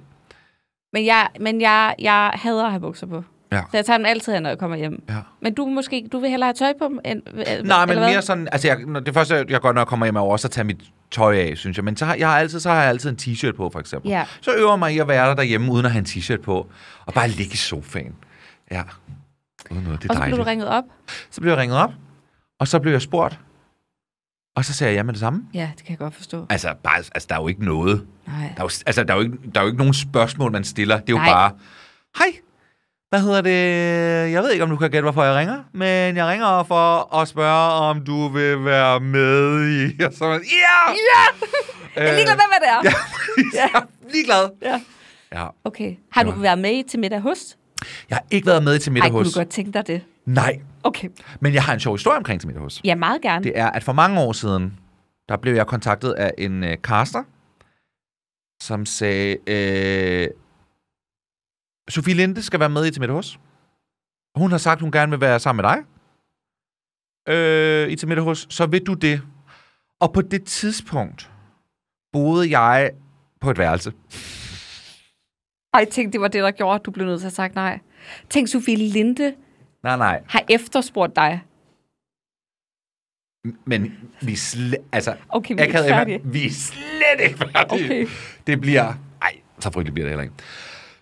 Men jeg, men jeg, jeg hader at have bukser på. Ja. Så jeg tager dem altid af, når jeg kommer hjem. Ja. Men du måske, du vil hellere have tøj på dem? End, Nej, men mere sådan, altså jeg, det første, jeg gør, når jeg kommer hjem, er også at tage mit tøj af, synes jeg. Men så har jeg, har altid, så har jeg altid en t-shirt på, for eksempel. Ja. Så øver mig i at være der derhjemme, uden at have en t-shirt på. Og bare ligge i sofaen. Ja. Uden noget, det er og så blev du ringet op? Så blev jeg ringet op, og så blev jeg spurgt, og så sagde jeg ja med det samme. Ja, det kan jeg godt forstå. Altså, bare, altså der er jo ikke noget. Nej. Der er jo, altså, der er jo, ikke, der er jo ikke nogen spørgsmål, man stiller. Det er jo Nej. bare, hej, hvad hedder det? Jeg ved ikke, om du kan gætte, hvorfor jeg ringer, men jeg ringer for at spørge, om du vil være med i... (laughs) Og så ja! Ja! Jeg er øh, ligeglad med, hvad det er. ja, (laughs) jeg er ligeglad. Ja. ja. Okay. Har du været med til middag hos? Jeg har ikke været med til middag hos. Ej, kunne du godt tænke dig det? Nej. Okay. Men jeg har en sjov historie omkring Tamita Hus. Ja, meget gerne. Det er, at for mange år siden, der blev jeg kontaktet af en øh, caster, som sagde, øh, Sofie Linde skal være med i Tamita Hus. Hun har sagt, hun gerne vil være sammen med dig øh, i Tamita Hus. Så vil du det. Og på det tidspunkt boede jeg på et værelse. Ej, tænk, det var det, der gjorde, at du blev nødt til at sagt nej. Tænk, Sofie Linde Nej, nej. Har efterspurgt dig. Men vi slet... Altså, okay, vi er ikke færdige. Vi er slet ikke færdige. Okay. Det bliver... Ej, så frygteligt bliver det heller ikke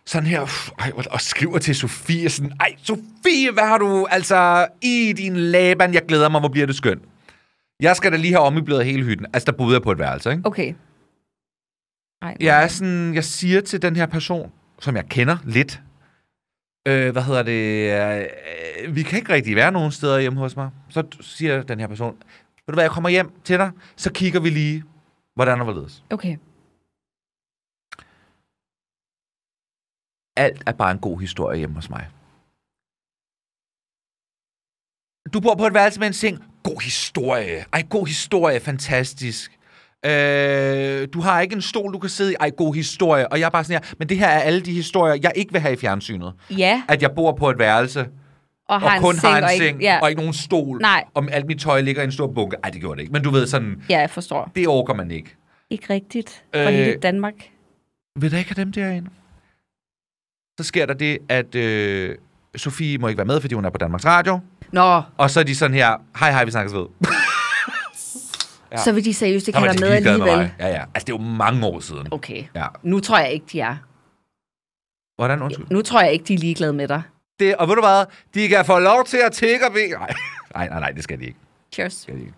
sådan her, uff, og skriver til Sofie sådan, ej, Sofie, hvad har du, altså, i din laban, jeg glæder mig, hvor bliver det skønt. Jeg skal da lige have omøblet hele hytten. Altså, der boede jeg på et værelse, ikke? Okay. Ej, jeg er sådan, jeg siger til den her person, som jeg kender lidt, øh, hvad hedder det, øh, vi kan ikke rigtig være nogen steder hjemme hos mig. Så siger den her person, ved du hvad, jeg kommer hjem til dig, så kigger vi lige, hvordan og hvorledes. Okay. Alt er bare en god historie hjemme hos mig. Du bor på et værelse med en seng. God historie. Ej, god historie. Fantastisk. Øh, du har ikke en stol, du kan sidde i. Ej, god historie. Og jeg er bare sådan her, men det her er alle de historier, jeg ikke vil have i fjernsynet. Ja. At jeg bor på et værelse og, har og kun en har en seng, og ikke, ja. og ikke nogen stol, Nej. og alt mit tøj ligger i en stor bunke. Ej, det gjorde det ikke. Men du ved sådan... Ja, jeg forstår. Det overgår man ikke. Ikke rigtigt. For øh, hele Danmark. Vil der ikke have dem derinde? Så sker der det, at øh, Sofie må ikke være med, fordi hun er på Danmarks Radio. Nå. Og så er de sådan her, hej hej, vi snakkes ved. (laughs) ja. så vil de seriøst ikke have dig med alligevel. Med ja, ja. Altså, det er jo mange år siden. Okay. Ja. Nu tror jeg ikke, de er. Hvordan? Undskyld. Nu tror jeg ikke, de er ligeglade med dig. Det, og ved du hvad? De kan få lov til at tække og Nej. nej, nej, nej, det skal de ikke. Cheers. skal de ikke.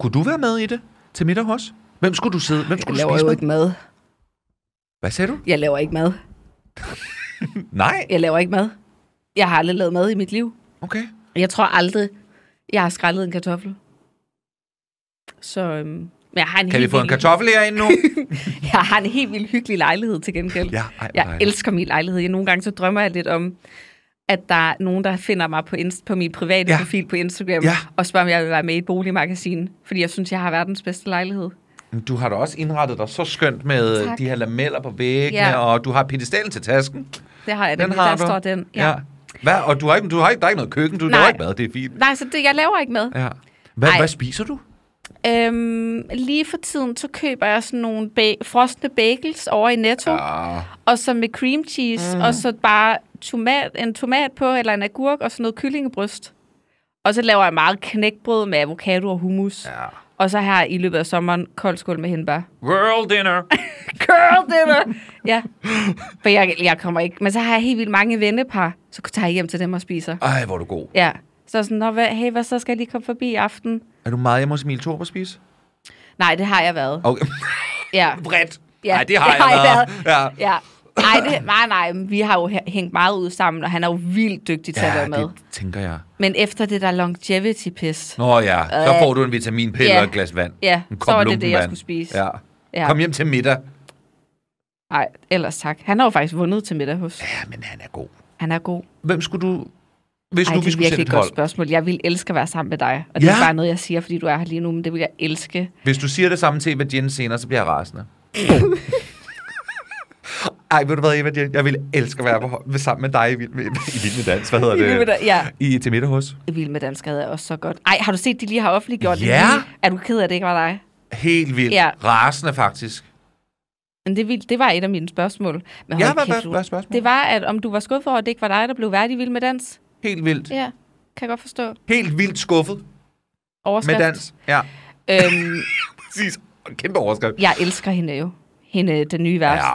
Kunne du være med i det til middag hos? Hvem skulle du sidde? Hvem skulle jeg du spise jo ikke mad. Hvad sagde du? Jeg laver ikke mad. (laughs) nej. Jeg laver ikke mad. Jeg har aldrig lavet mad i mit liv. Okay. Jeg tror aldrig, jeg har skrællet en kartoffel. Så øhm, jeg har en kan vi få en kartoffel herinde nu? (laughs) jeg har en helt vildt hyggelig lejlighed til gengæld. Ja, ej, jeg dejligt. elsker min lejlighed. Jeg, nogle gange så drømmer jeg lidt om, at der er nogen, der finder mig på, inst- på min private ja. profil på Instagram, ja. og spørger, om jeg vil være med i et boligmagasin, fordi jeg synes, jeg har verdens bedste lejlighed. Du har da også indrettet dig så skønt med øh, tak. de her lameller på væggene, ja. og du har pedestalen til tasken. Det har jeg, den, den har der du. står den. Ja. ja. Hvad? Og du har ikke, du har ikke, der er ikke noget køkken, du Nej. laver ikke mad, det er fint. Nej, så det, jeg laver ikke mad. Ja. Hvad, hvad spiser du? Øhm, lige for tiden, så køber jeg sådan nogle ba- frosne bagels over i Netto, ah. og så med cream cheese, mm. og så bare tomat, en tomat på, eller en agurk, og sådan noget kyllingebryst. Og så laver jeg meget knækbrød med avocado og hummus. Ja. Og så her i løbet af sommeren koldskål med hindbær. Girl dinner! (laughs) Girl dinner! ja. For jeg, jeg kommer ikke... Men så har jeg helt vildt mange vennepar, så tager jeg hjem til dem og spiser. Ej, hvor er du god. Ja. Så sådan, hvad, hey, hvad så skal jeg lige komme forbi i aften? Er du meget hjemme hos Emil Thorup at spise? Nej, det har jeg været. Okay. (laughs) ja. Bredt. Ja, Nej, det har, det jeg, har været. jeg været. Ja. ja. Nej, det, nej, nej, vi har jo hængt meget ud sammen, og han er jo vildt dygtig til ja, at være med. det tænker jeg. Men efter det der longevity-pis... Nå ja, så øh, får du en vitaminpille ja, og et glas vand. Ja, en så var det det, jeg skulle spise. Ja. Ja. Kom hjem til middag. Nej, ellers tak. Han har jo faktisk vundet til middag hos. Ja, men han er god. Han er god. Hvem skulle du hvis Ej, nu vi skulle sende et hold. godt spørgsmål. Jeg vil elske at være sammen med dig. Og det er bare noget, jeg siger, fordi du er her lige nu, men det vil jeg elske. Hvis du siger det samme til Eva Jens senere, så bliver jeg rasende. Ej, ved du hvad, Eva Jens? Jeg vil elske at være på, sammen med dig i Vild med, i Vild med Dans. Hvad hedder det? Med, ja. I til middag hos. I Vild med Dans havde jeg også så godt. Ej, har du set, de lige har offentliggjort ja. det? Ja. Er du ked af, at det ikke var dig? Helt vildt. Ja. Rasende, faktisk. Men det, det var et af mine spørgsmål. Men ja, hvad, hvad, hvad spørgsmål? Det var, at om du var skuffet over, at det ikke var dig, der blev værdig vild med dans? Helt vildt. Ja, kan jeg godt forstå. Helt vildt skuffet. Overskrift. Med dans, ja. Øhm, (laughs) Præcis. Kæmpe overskrift. Jeg elsker hende jo. Hende, den nye vers. Ja.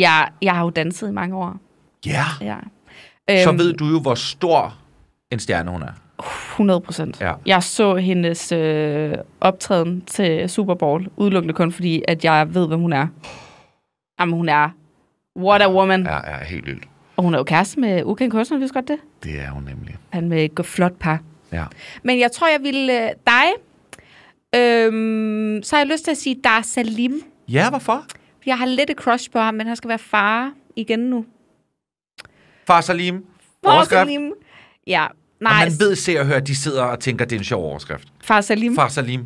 Jeg, jeg har jo danset i mange år. Ja. ja. Øhm, Så ved du jo, hvor stor en stjerne hun er. 100 procent. Ja. Jeg så hendes øh, optræden til Super Bowl udelukkende kun fordi, at jeg ved, hvem hun er. Jamen, hun er... What a woman. Ja, ja, helt vildt. Og hun er jo kæreste med ukendt kunstner, hvis godt det? Det er hun nemlig. Han med et flot par. Ja. Men jeg tror, jeg vil øh, dig. Øhm, så har jeg lyst til at sige er Salim. Ja, hvorfor? Jeg har lidt et crush på ham, men han skal være far igen nu. Far Salim. Far Salim. Ja, nej. Og man ved, ser og hører, at de sidder og tænker, at det er en sjov overskrift. Far Salim. Far Salim.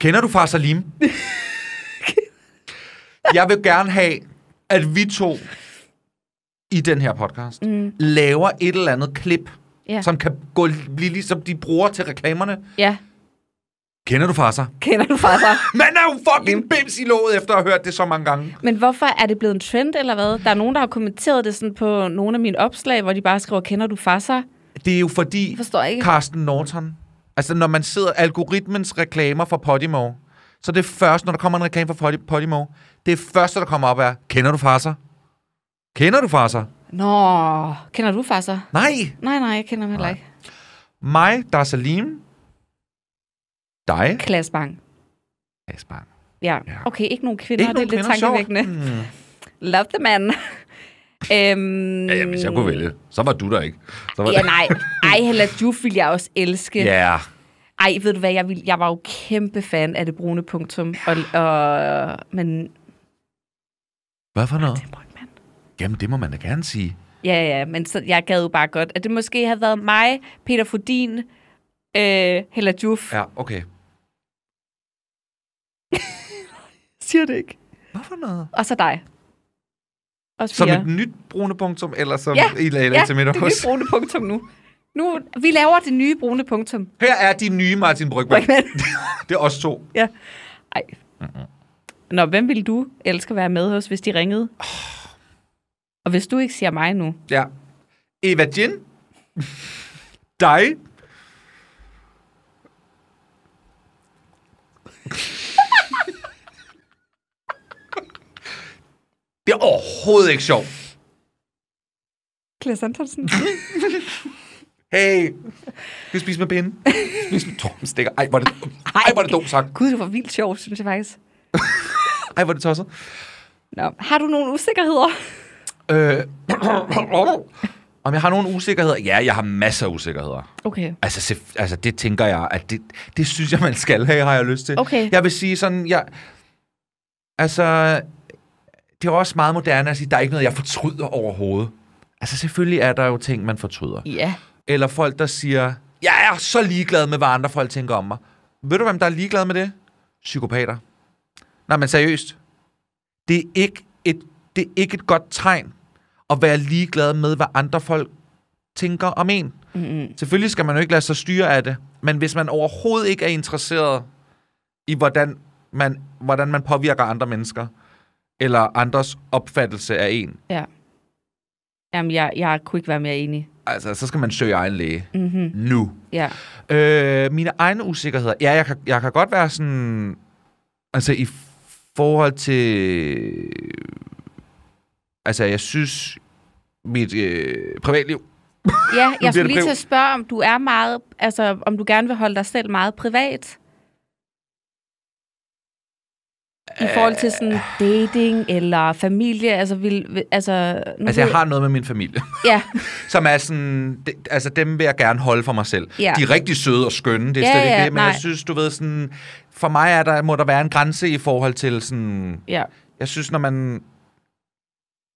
Kender du Far Salim? (laughs) jeg vil gerne have, at vi to i den her podcast, mm. laver et eller andet klip, ja. som kan gå, blive ligesom de bruger til reklamerne. Ja. Kender du farser? Kender du farser? (laughs) Man er jo fucking bims i låget efter at have hørt det så mange gange. Men hvorfor er det blevet en trend, eller hvad? Der er nogen, der har kommenteret det sådan på nogle af mine opslag, hvor de bare skriver, kender du farser? Det er jo fordi, Forstår ikke. Carsten Norton, altså når man sidder algoritmens reklamer for Podimo, så det første, når der kommer en reklame for Podimo, det første, der kommer op er, kender du farser? Kender du Farser? Nå, kender du Farser? Nej. Nej, nej, jeg kender ham heller ikke. Mig, der Salim. Dig. Klaas Bang. Bang. Ja. ja, okay, ikke nogen kvinder, ikke det er lidt tankevækkende. Mm. Love the man. (laughs) Øhm... Ja, ja, hvis jeg kunne vælge, så var du der ikke. Så var ja, nej. Ej, heller du ville jeg også elske. Ja. Yeah. Ej, ved du hvad, jeg, ville, jeg var jo kæmpe fan af det brune punktum. Og, og, men... Hvad for noget? Det Jamen, det må man da gerne sige. Ja, ja, men så, jeg gad jo bare godt, at det måske havde været mig, Peter Fodin, øh, Hella Juf. Ja, okay. (laughs) Siger det ikke. Hvorfor noget? Og så dig. Os som fire. et nyt brune punktum, eller som ja, I lagde ja, til middag det nye brune punktum nu. Nu, vi laver det nye brune punktum. Her er de nye Martin Brygman. (laughs) det er os to. Ja. Ej. Mm-hmm. Nå, hvem ville du elske at være med hos, hvis de ringede? Oh. Og hvis du ikke siger mig nu... Ja. Eva Jin. Dig. Det er overhovedet ikke sjovt. Klaas Antonsen. hey, vi spise med pinde. Spise med trommestikker. Ej, hvor er det, ej, hvor er det dumt sagt. Gud, det var vildt sjovt, synes jeg faktisk. ej, hvor er det tosset. Nå, har du nogle usikkerheder? Øh, (clears throat) om jeg har nogen usikkerheder? Ja, jeg har masser af usikkerheder. Okay. Altså, altså det tænker jeg, at det, det synes jeg, man skal have, har jeg lyst til. Okay. Jeg vil sige sådan, jeg... Altså, det er også meget moderne at sige, der er ikke noget, jeg fortryder overhovedet. Altså, selvfølgelig er der jo ting, man fortryder. Ja. Eller folk, der siger, jeg er så ligeglad med, hvad andre folk tænker om mig. Ved du, hvem der er ligeglad med det? Psykopater. Nej, men seriøst. Det er ikke et, det er ikke et godt tegn at være ligeglad med, hvad andre folk tænker om en. Mm-hmm. Selvfølgelig skal man jo ikke lade sig styre af det, men hvis man overhovedet ikke er interesseret i, hvordan man, hvordan man påvirker andre mennesker, eller andres opfattelse af en. Ja. Jamen, jeg, jeg kunne ikke være mere enig. Altså, så skal man søge egen læge. Mm-hmm. Nu. Ja. Øh, mine egne usikkerheder. Ja, jeg kan, jeg kan godt være sådan... Altså, i forhold til... Altså, jeg synes mit øh, privatliv. Ja, (laughs) jeg skulle lige til at spørge, om du er meget, altså om du gerne vil holde dig selv meget privat. I forhold til sådan øh. dating eller familie, altså vil, altså... Nu altså, jeg har noget med min familie. Ja. (laughs) som er sådan, de, altså dem vil jeg gerne holde for mig selv. Ja. De er rigtig søde og skønne, det er ja, slet ikke ja, det, men nej. jeg synes, du ved sådan, for mig er der, må der være en grænse i forhold til sådan... Ja. Jeg synes, når man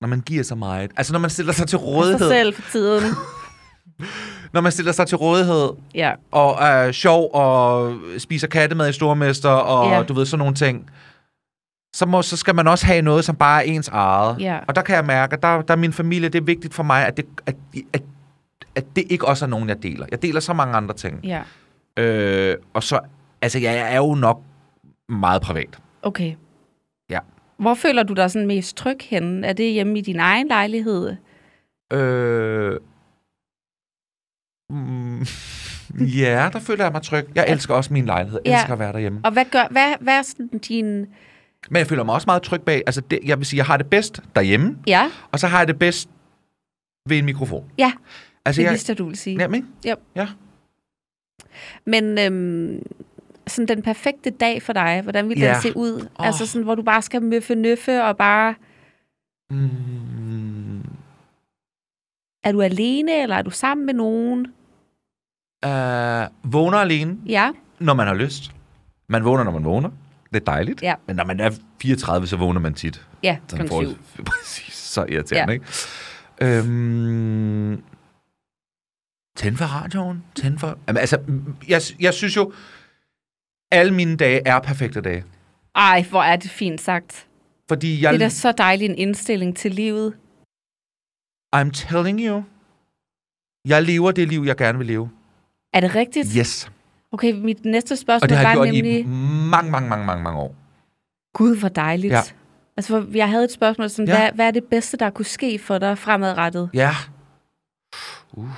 når man giver så meget. Altså, når man stiller sig til rådighed. For selv for tiden. (laughs) når man stiller sig til rådighed. Ja. Og er øh, sjov og spiser kattemad i Stormester og ja. du ved, sådan nogle ting. Så, må, så skal man også have noget, som bare er ens eget. Ja. Og der kan jeg mærke, at der, der er min familie, det er vigtigt for mig, at det, at, at, at det ikke også er nogen, jeg deler. Jeg deler så mange andre ting. Ja. Øh, og så, altså, jeg er jo nok meget privat. Okay. Hvor føler du dig sådan mest tryg henne? Er det hjemme i din egen lejlighed? Øh... Mm. (laughs) ja, der føler jeg mig tryg. Jeg elsker også min lejlighed. Jeg ja. elsker at være derhjemme. Og hvad gør... Hvad, hvad er sådan din... Men jeg føler mig også meget tryg bag... Altså, det, jeg vil sige, jeg har det bedst derhjemme. Ja. Og så har jeg det bedst ved en mikrofon. Ja, altså, det jeg, vidste du vil sige. Jamen, yep. ja. Men øhm, sådan den perfekte dag for dig? Hvordan ville ja. den se ud? Oh. Altså sådan, hvor du bare skal møffe nøffe og bare... Mm. Er du alene, eller er du sammen med nogen? Uh, vågner alene, ja. når man har lyst. Man vågner, når man vågner. Det er dejligt. Ja. Men når man er 34, så vågner man tit. Ja, klokken forhold... syv. (laughs) Præcis, så irriterende, ja. ikke? Øhm, tænd for radioen, tænd for... altså, jeg, jeg synes jo, alle mine dage er perfekte dage. Ej, hvor er det fint sagt. Fordi jeg... Det er da så dejlig en indstilling til livet. I'm telling you. Jeg lever det liv, jeg gerne vil leve. Er det rigtigt? Yes. Okay, mit næste spørgsmål var nemlig... Og det har jeg gjort nemlig... i mange, mange, mange, mange, mange år. Gud, hvor dejligt. Ja. Altså, jeg havde et spørgsmål som, ja. hvad, hvad er det bedste, der kunne ske for dig fremadrettet? Ja. Uh.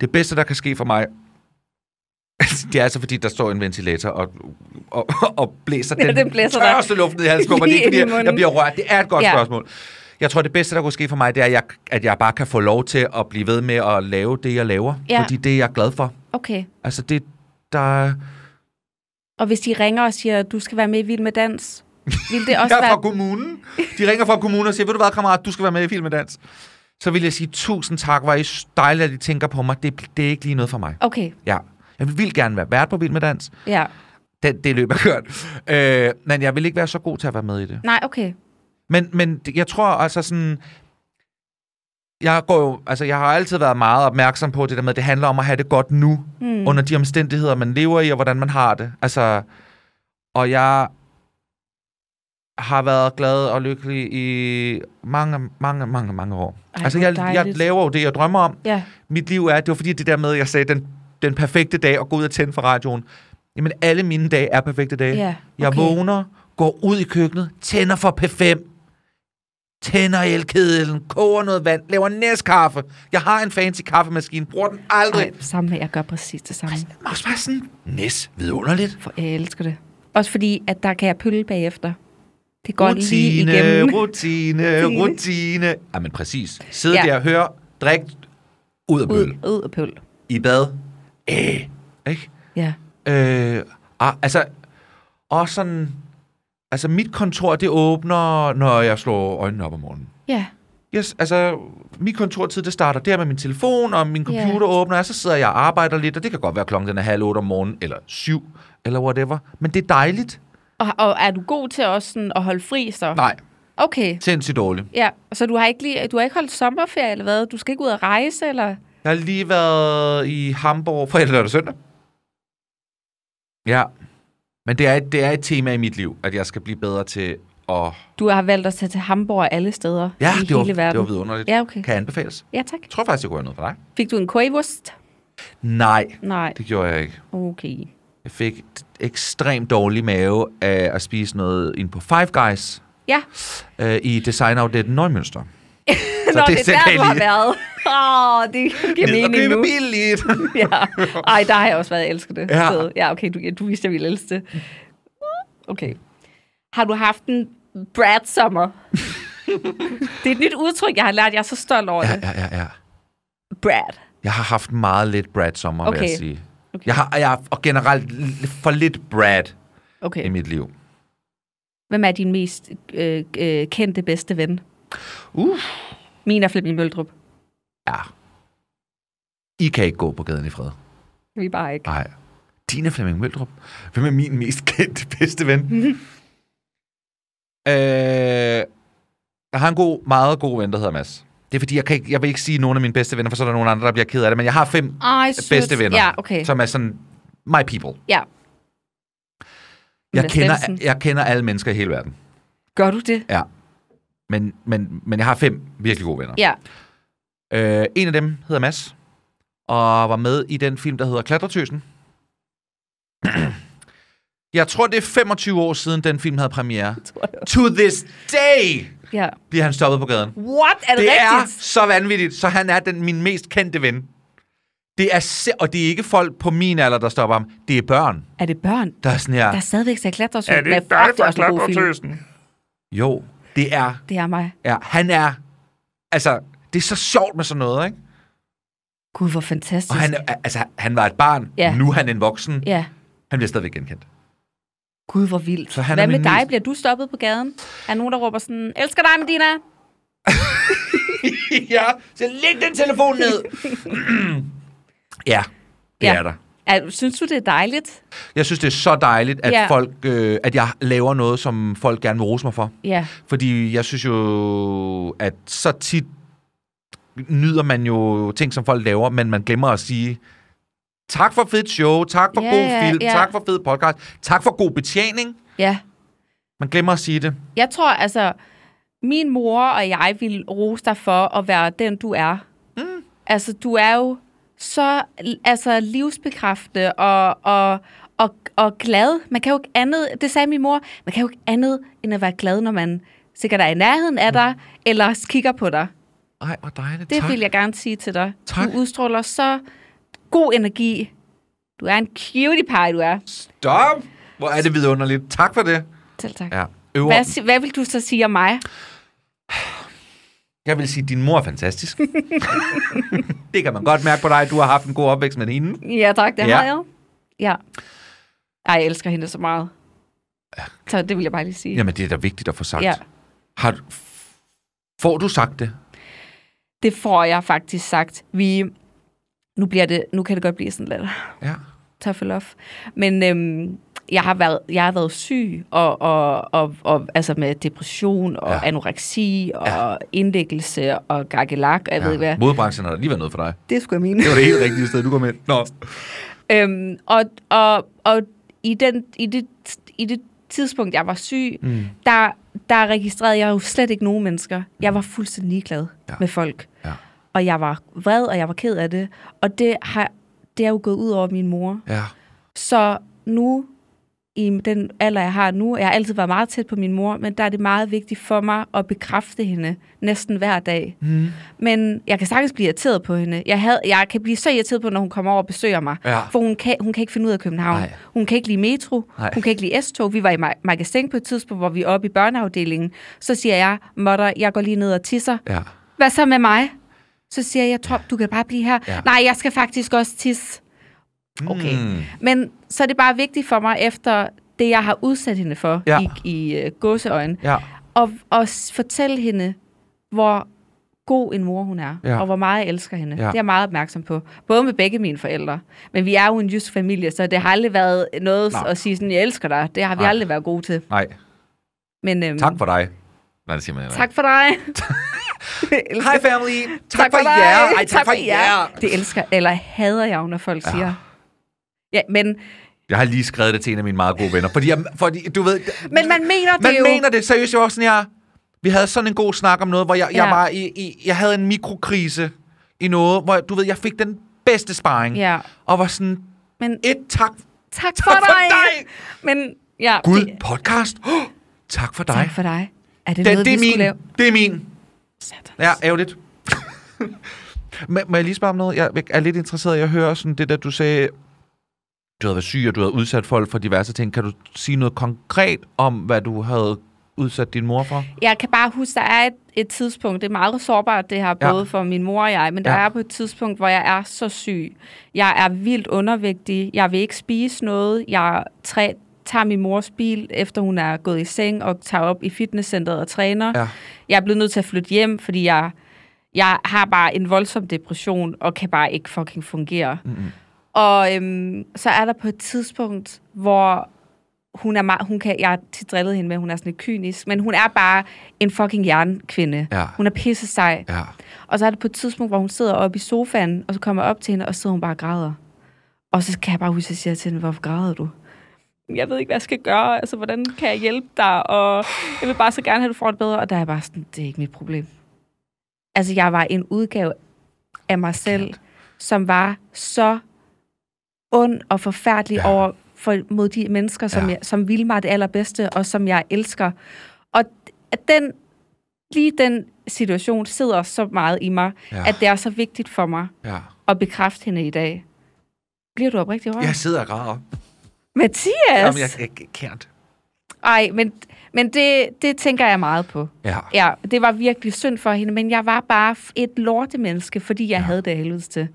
Det bedste, der kan ske for mig (laughs) Det er altså, fordi der står en ventilator og, og, og blæser ja, den, den blæser tørste dig. luft ned i halsen, det er ikke, fordi jeg bliver rørt. Det er et godt ja. spørgsmål. Jeg tror, det bedste, der kunne ske for mig, det er, at jeg, at jeg bare kan få lov til at blive ved med at lave det, jeg laver. Ja. Fordi det er jeg glad for. Okay. Altså, det der... Og hvis de ringer og siger, du skal være med i Vild Med Dans, vil det (laughs) også jeg er fra være... kommunen. De ringer fra kommunen og siger, ved du hvad, kammerat, du skal være med i Vild Med Dans. Så vil jeg sige, tusind tak, hvor I dejligt, at I tænker på mig. Det, det er ikke lige noget for mig. Okay. Ja. Jeg vil gerne være vært på Vild med Dans. Ja. Det, det løb kørt. Øh, men jeg vil ikke være så god til at være med i det. Nej, okay. Men, men jeg tror altså sådan... Jeg, går jo, altså jeg har altid været meget opmærksom på det der med, at det handler om at have det godt nu, mm. under de omstændigheder, man lever i, og hvordan man har det. Altså, og jeg har været glad og lykkelig i mange, mange, mange, mange år. Ej, altså, jeg, jeg laver jo det, jeg drømmer om. Ja. Mit liv er, det var fordi det der med, jeg sagde, den den perfekte dag og gå ud og tænde for radioen. Jamen, alle mine dage er perfekte dage. Ja, okay. Jeg vågner, går ud i køkkenet, tænder for P5, tænder elkedlen, koger noget vand, laver kaffe. Jeg har en fancy kaffemaskine, bruger den aldrig. Ej, samme, jeg gør præcis det samme. Det er også bare sådan næs vidunderligt. For jeg elsker det. Også fordi, at der kan jeg pølle bagefter. Det går rutine, lige igennem. (laughs) Rutine, rutine, rutine. Jamen præcis. Sidde ja. der og høre, drik, ud af pøl. Ud, ud af pøl. I bad, æh, ikke? Ja. Øh, og, altså, og sådan, altså mit kontor, det åbner, når jeg slår øjnene op om morgenen. Ja. Yes, altså, min kontortid, det starter der med min telefon, og min computer yeah. åbner, og så sidder jeg og arbejder lidt, og det kan godt være klokken den er halv otte om morgenen, eller syv, eller whatever. Men det er dejligt. Og, og er du god til også sådan at holde fri så? Nej. Okay. Sindssygt dårligt. Ja, så du har ikke, lige, du har ikke holdt sommerferie eller hvad? Du skal ikke ud og rejse, eller? Jeg har lige været i Hamburg for lørdag og søndag. Ja. Men det er, et, det er et tema i mit liv, at jeg skal blive bedre til at... Du har valgt at tage til Hamburg alle steder ja, i det var, hele verden. det var vidunderligt. Ja, okay. Kan anbefales? Ja, tak. Jeg tror faktisk, det kunne være noget for dig. Fik du en kvævust? Nej, Nej, det gjorde jeg ikke. Okay. Jeg fik ekstremt dårlig mave af at spise noget ind på Five Guys. Ja. Øh, I designafdelingen Neumønster. (laughs) Nå, det, det er der, du har været. Åh, oh, det giver mening nu. Ned og købe billigt. (laughs) ja. Ej, der har jeg også været elsket det. Ja. Så, ja, okay, du, du vidste, jeg ville det. Okay. Har du haft en brat sommer? (laughs) det er et nyt udtryk, jeg har lært. Jeg er så stolt over det. Ja, ja, ja. Brad. Jeg har haft meget lidt Brad sommer, okay. vil jeg sige. Okay. Jeg har, jeg har og generelt for lidt Brad okay. i mit liv. Hvem er din mest øh, øh, kendte bedste ven? Uh. Min er Flemming Møldrup. Ja. I kan ikke gå på gaden i fred. Vi bare ikke. Nej. Dina Flemming Møldrup. Hvem er min mest kendte bedste ven? (laughs) øh, jeg har en god, meget god ven, der hedder Mads. Det er fordi, jeg, kan ikke, jeg vil ikke sige nogen af mine bedste venner, for så er der nogen andre, der bliver ked af det. Men jeg har fem Ej, bedste venner, ja, okay. som er sådan my people. Ja. Jeg Mads kender, jeg kender alle mennesker i hele verden. Gør du det? Ja. Men, men, men jeg har fem virkelig gode venner. Ja. Øh, en af dem hedder Mads, og var med i den film, der hedder Klatretøsen. (clears throat) Jeg tror, det er 25 år siden, den film havde premiere. To this day ja. bliver han stoppet på gaden. What? Er det, det rigtigt? er så vanvittigt, så han er den, min mest kendte ven. Det er, og det er ikke folk på min alder, der stopper ham. Det er børn. Er det børn? Der er sådan her... Der er stadigvæk så klatretøsen. Er det dig fra klatretøsen? Jo, det er... Det er mig. Ja, han er... Altså, det er så sjovt med sådan noget, ikke? Gud, hvor fantastisk. Og han, altså, han var et barn, ja. nu er han en voksen. Ja. Han bliver stadigvæk genkendt. Gud, hvor vildt. Så han Hvad med dig? Mest... Bliver du stoppet på gaden? Er nogen, der råber sådan, elsker dig, Medina? (laughs) ja, så læg den telefon ned. (clears throat) ja, det ja. er der. Er, synes du, det er dejligt? Jeg synes, det er så dejligt, at ja. folk, øh, at jeg laver noget, som folk gerne vil rose mig for. Ja. Fordi jeg synes jo, at så tit nyder man jo ting, som folk laver, men man glemmer at sige, tak for fedt show, tak for yeah, god yeah, film, yeah. tak for fed podcast, tak for god betjening. Ja. Man glemmer at sige det. Jeg tror altså, min mor og jeg vil rose dig for at være den, du er. Mm. Altså, du er jo så altså, livsbekræftende og, og, og, og glad. Man kan jo ikke andet, det sagde min mor, man kan jo ikke andet end at være glad, når man sikkert er i nærheden af mm. dig, mm. eller kigger på dig. Ej, hvor dejligt. Det tak. vil jeg gerne sige til dig. Tak. Du udstråler så god energi. Du er en cutie pie, du er. Stop! Hvor er det vidunderligt. Tak for det. Selv tak. Ja. Hvad, hvad vil du så sige om mig? Jeg vil sige, at din mor er fantastisk. (laughs) det kan man godt mærke på dig. Du har haft en god opvækst med hende. Ja, tak. Det ja. har jeg. Ja. Ej, jeg elsker hende så meget. Ja. Så det vil jeg bare lige sige. Jamen, det er da vigtigt at få sagt. Ja. Har, får du sagt det? det får jeg faktisk sagt. Vi, nu, bliver det, nu kan det godt blive sådan lidt. Ja. Tough love. Men øhm, jeg har været, jeg har været syg, og, og, og, og altså med depression, og ja. anoreksi, og ja. indlæggelse, og gargelak. og jeg ja. ved hvad. Modbranchen har lige været noget for dig. Det skulle jeg mene. Det var det helt rigtige sted, du kom ind. Nå. Øhm, og, og, og i, den, i, det, i det tidspunkt, jeg var syg, mm. der, der registrerede jeg jo slet ikke nogen mennesker. Jeg mm. var fuldstændig ligeglad ja. med folk. Ja. Og jeg var vred, og jeg var ked af det. Og det, har, det er jo gået ud over min mor. Ja. Så nu i den alder, jeg har nu, jeg har altid været meget tæt på min mor, men der er det meget vigtigt for mig at bekræfte hende næsten hver dag. Mm. Men jeg kan sagtens blive irriteret på hende. Jeg, havde, jeg kan blive så irriteret på, når hun kommer over og besøger mig, ja. for hun kan, hun kan ikke finde ud af København. Nej. Hun kan ikke lide metro, Nej. hun kan ikke lide S-tog. Vi var i magasin på et tidspunkt, hvor vi var oppe i børneafdelingen. Så siger jeg, Motter, jeg går lige ned og tisser. Ja. Hvad så med mig? Så siger jeg, Tom, du kan bare blive her. Ja. Nej, jeg skal faktisk også tisse. Okay. Mm. Men så er det bare vigtigt for mig, efter det, jeg har udsat hende for ja. i, i uh, gåseøjne, ja. og, og fortælle hende, hvor god en mor hun er, ja. og hvor meget jeg elsker hende. Ja. Det er jeg meget opmærksom på. Både med begge mine forældre. Men vi er jo en jysk familie, så det har aldrig været noget Nej. at sige sådan, jeg elsker dig. Det har vi Nej. aldrig været gode til. Nej. Men, øhm, tak for dig. Hvad siger man Eller? Tak for dig. Hej (laughs) family. Tak, tak for, for dig. jer. Ej, tak, tak for jer. Det elsker, eller hader jeg, når folk ja. siger, Ja, men... Jeg har lige skrevet det til en af mine meget gode venner, fordi, jeg, fordi du ved... Men man mener det man jo. mener det, seriøst, jeg var sådan, jeg... Vi havde sådan en god snak om noget, hvor jeg, ja. jeg var i, i, jeg havde en mikrokrise i noget, hvor du ved, jeg fik den bedste sparring. Ja. Og var sådan, men, et tak, tak, for, tak for dig. dig. Men, ja, Gud, det, podcast. Oh, tak for dig. Tak for dig. Er det, det noget, det er vi min, skulle lave? Det er min. Satans. Ja, ærgerligt. (laughs) må, må jeg lige spørge om noget? Jeg er lidt interesseret. Jeg hører sådan det der, du sagde du havde været syg, og du havde udsat folk for diverse ting. Kan du sige noget konkret om, hvad du havde udsat din mor for? Jeg kan bare huske, der er et, et tidspunkt, det er meget sårbart det her, ja. både for min mor og jeg, men der ja. er på et tidspunkt, hvor jeg er så syg. Jeg er vildt undervægtig, jeg vil ikke spise noget, jeg træ, tager min mors bil, efter hun er gået i seng, og tager op i fitnesscenteret og træner. Ja. Jeg er blevet nødt til at flytte hjem, fordi jeg, jeg har bare en voldsom depression, og kan bare ikke fucking fungere. Mm-hmm. Og øhm, så er der på et tidspunkt, hvor hun er meget, hun kan, jeg har tit drillet hende med, hun er sådan lidt kynisk, men hun er bare en fucking jernkvinde. Ja. Hun er pisse sej. Ja. Og så er det på et tidspunkt, hvor hun sidder oppe i sofaen, og så kommer jeg op til hende, og så sidder hun bare og græder. Og så kan jeg bare huske, at jeg siger til hende, hvorfor græder du? Jeg ved ikke, hvad jeg skal gøre. Altså, hvordan kan jeg hjælpe dig? Og jeg vil bare så gerne have, at du får det bedre. Og der er jeg bare sådan, det er ikke mit problem. Altså, jeg var en udgave af mig selv, som var så ond og forfærdelig ja. over for, mod de mennesker, som, ja. jeg, som vil mig det allerbedste, og som jeg elsker. Og den, lige den situation sidder så meget i mig, ja. at det er så vigtigt for mig ja. at bekræfte hende i dag. Bliver du oprigtig rørt? Jeg sidder og græder. Mathias! Jamen, jeg, er kært. Ej, men, men det, det tænker jeg meget på. Ja. ja. Det var virkelig synd for hende, men jeg var bare et lortemenneske, fordi jeg ja. havde det helvedes til.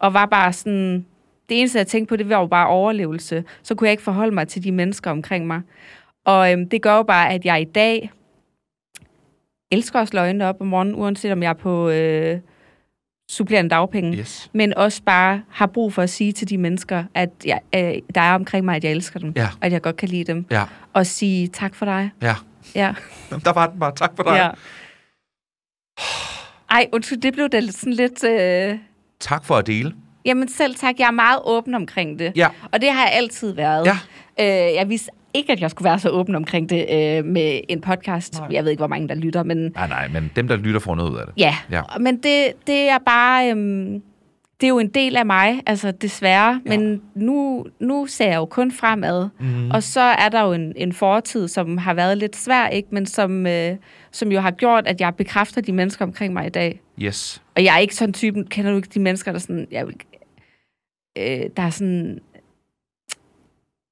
Og var bare sådan, det eneste, jeg tænkte på, det var jo bare overlevelse. Så kunne jeg ikke forholde mig til de mennesker omkring mig. Og øhm, det gør jo bare, at jeg i dag elsker at slå øjnene op om morgenen, uanset om jeg er på øh, supplerende dagpenge. Yes. Men også bare har brug for at sige til de mennesker, at jeg, øh, der er omkring mig, at jeg elsker dem. Ja. Og at jeg godt kan lide dem. Ja. Og sige tak for dig. Ja. ja. Der var den bare. Tak for dig. Ja. Ej, undskyld, det blev da sådan lidt... Øh... Tak for at dele. Jamen selv tak, jeg er meget åben omkring det. Ja. Og det har jeg altid været. Ja. Øh, jeg vidste ikke, at jeg skulle være så åben omkring det øh, med en podcast. Nej. Jeg ved ikke, hvor mange, der lytter, men... Nej, nej, men dem, der lytter, får noget ud af det. Ja, ja. men det, det er bare... Øhm, det er jo en del af mig, altså desværre, ja. men nu, nu ser jeg jo kun fremad. Mm. Og så er der jo en, en fortid, som har været lidt svær, ikke? men som, øh, som jo har gjort, at jeg bekræfter de mennesker omkring mig i dag. Yes. Og jeg er ikke sådan typen, kender du ikke de mennesker, der sådan, jeg vil øh, der er sådan...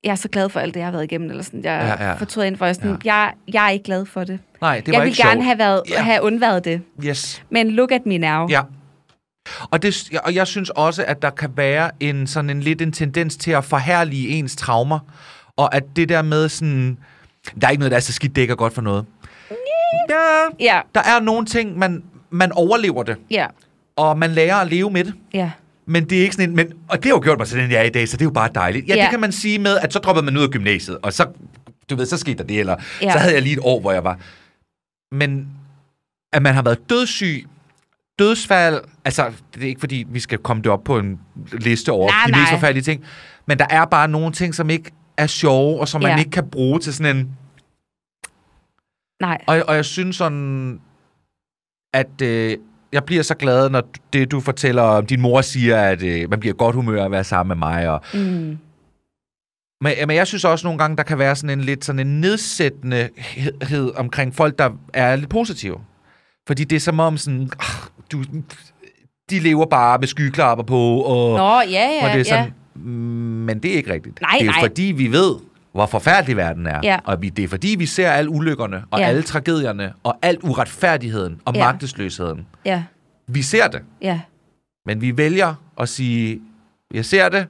Jeg er så glad for alt det, jeg har været igennem, eller sådan. Jeg ja, ja. fortryder ind for, jeg, sådan, ja. jeg, jeg er ikke glad for det. Nej, det var jeg ikke Jeg ville gerne have, været, ja. have undværet det. Yes. Men look at me now. Ja. Og, det, og jeg synes også, at der kan være en sådan en lidt en tendens til at forhærlige ens traumer, og at det der med sådan, der er ikke noget, der er så skidt, dækker ikke godt for noget. Ja. ja. Der er nogle ting, man, man overlever det. Ja. Og man lærer at leve med det. Ja men det er ikke sådan en... Men, og det har jo gjort mig sådan, jeg er i dag, så det er jo bare dejligt. Ja, ja, det kan man sige med, at så droppede man ud af gymnasiet, og så, du ved, så skete der det, eller ja. så havde jeg lige et år, hvor jeg var... Men at man har været dødssyg, dødsfald, altså det er ikke fordi, vi skal komme det op på en liste over nej, de nej. mest forfærdelige ting, men der er bare nogle ting, som ikke er sjove, og som ja. man ikke kan bruge til sådan en... Nej. Og, og jeg synes sådan, at, øh, jeg bliver så glad, når det, du fortæller om, din mor siger, at øh, man bliver godt humør at være sammen med mig. Og, mm. Men, men jeg synes også nogle gange, der kan være sådan en lidt sådan en nedsættendehed omkring folk, der er lidt positive. Fordi det er som om sådan, ah, du, de lever bare med skyklapper på. Og, Nå, ja, ja, og det er sådan, ja. Mm, men det er ikke rigtigt. Nej, det er nej. fordi, vi ved, hvor forfærdelig verden er. Ja. Og det er fordi, vi ser alle ulykkerne, og ja. alle tragedierne, og al uretfærdigheden, og ja. magtesløsheden. Ja. Vi ser det. Ja. Men vi vælger at sige, jeg ser det,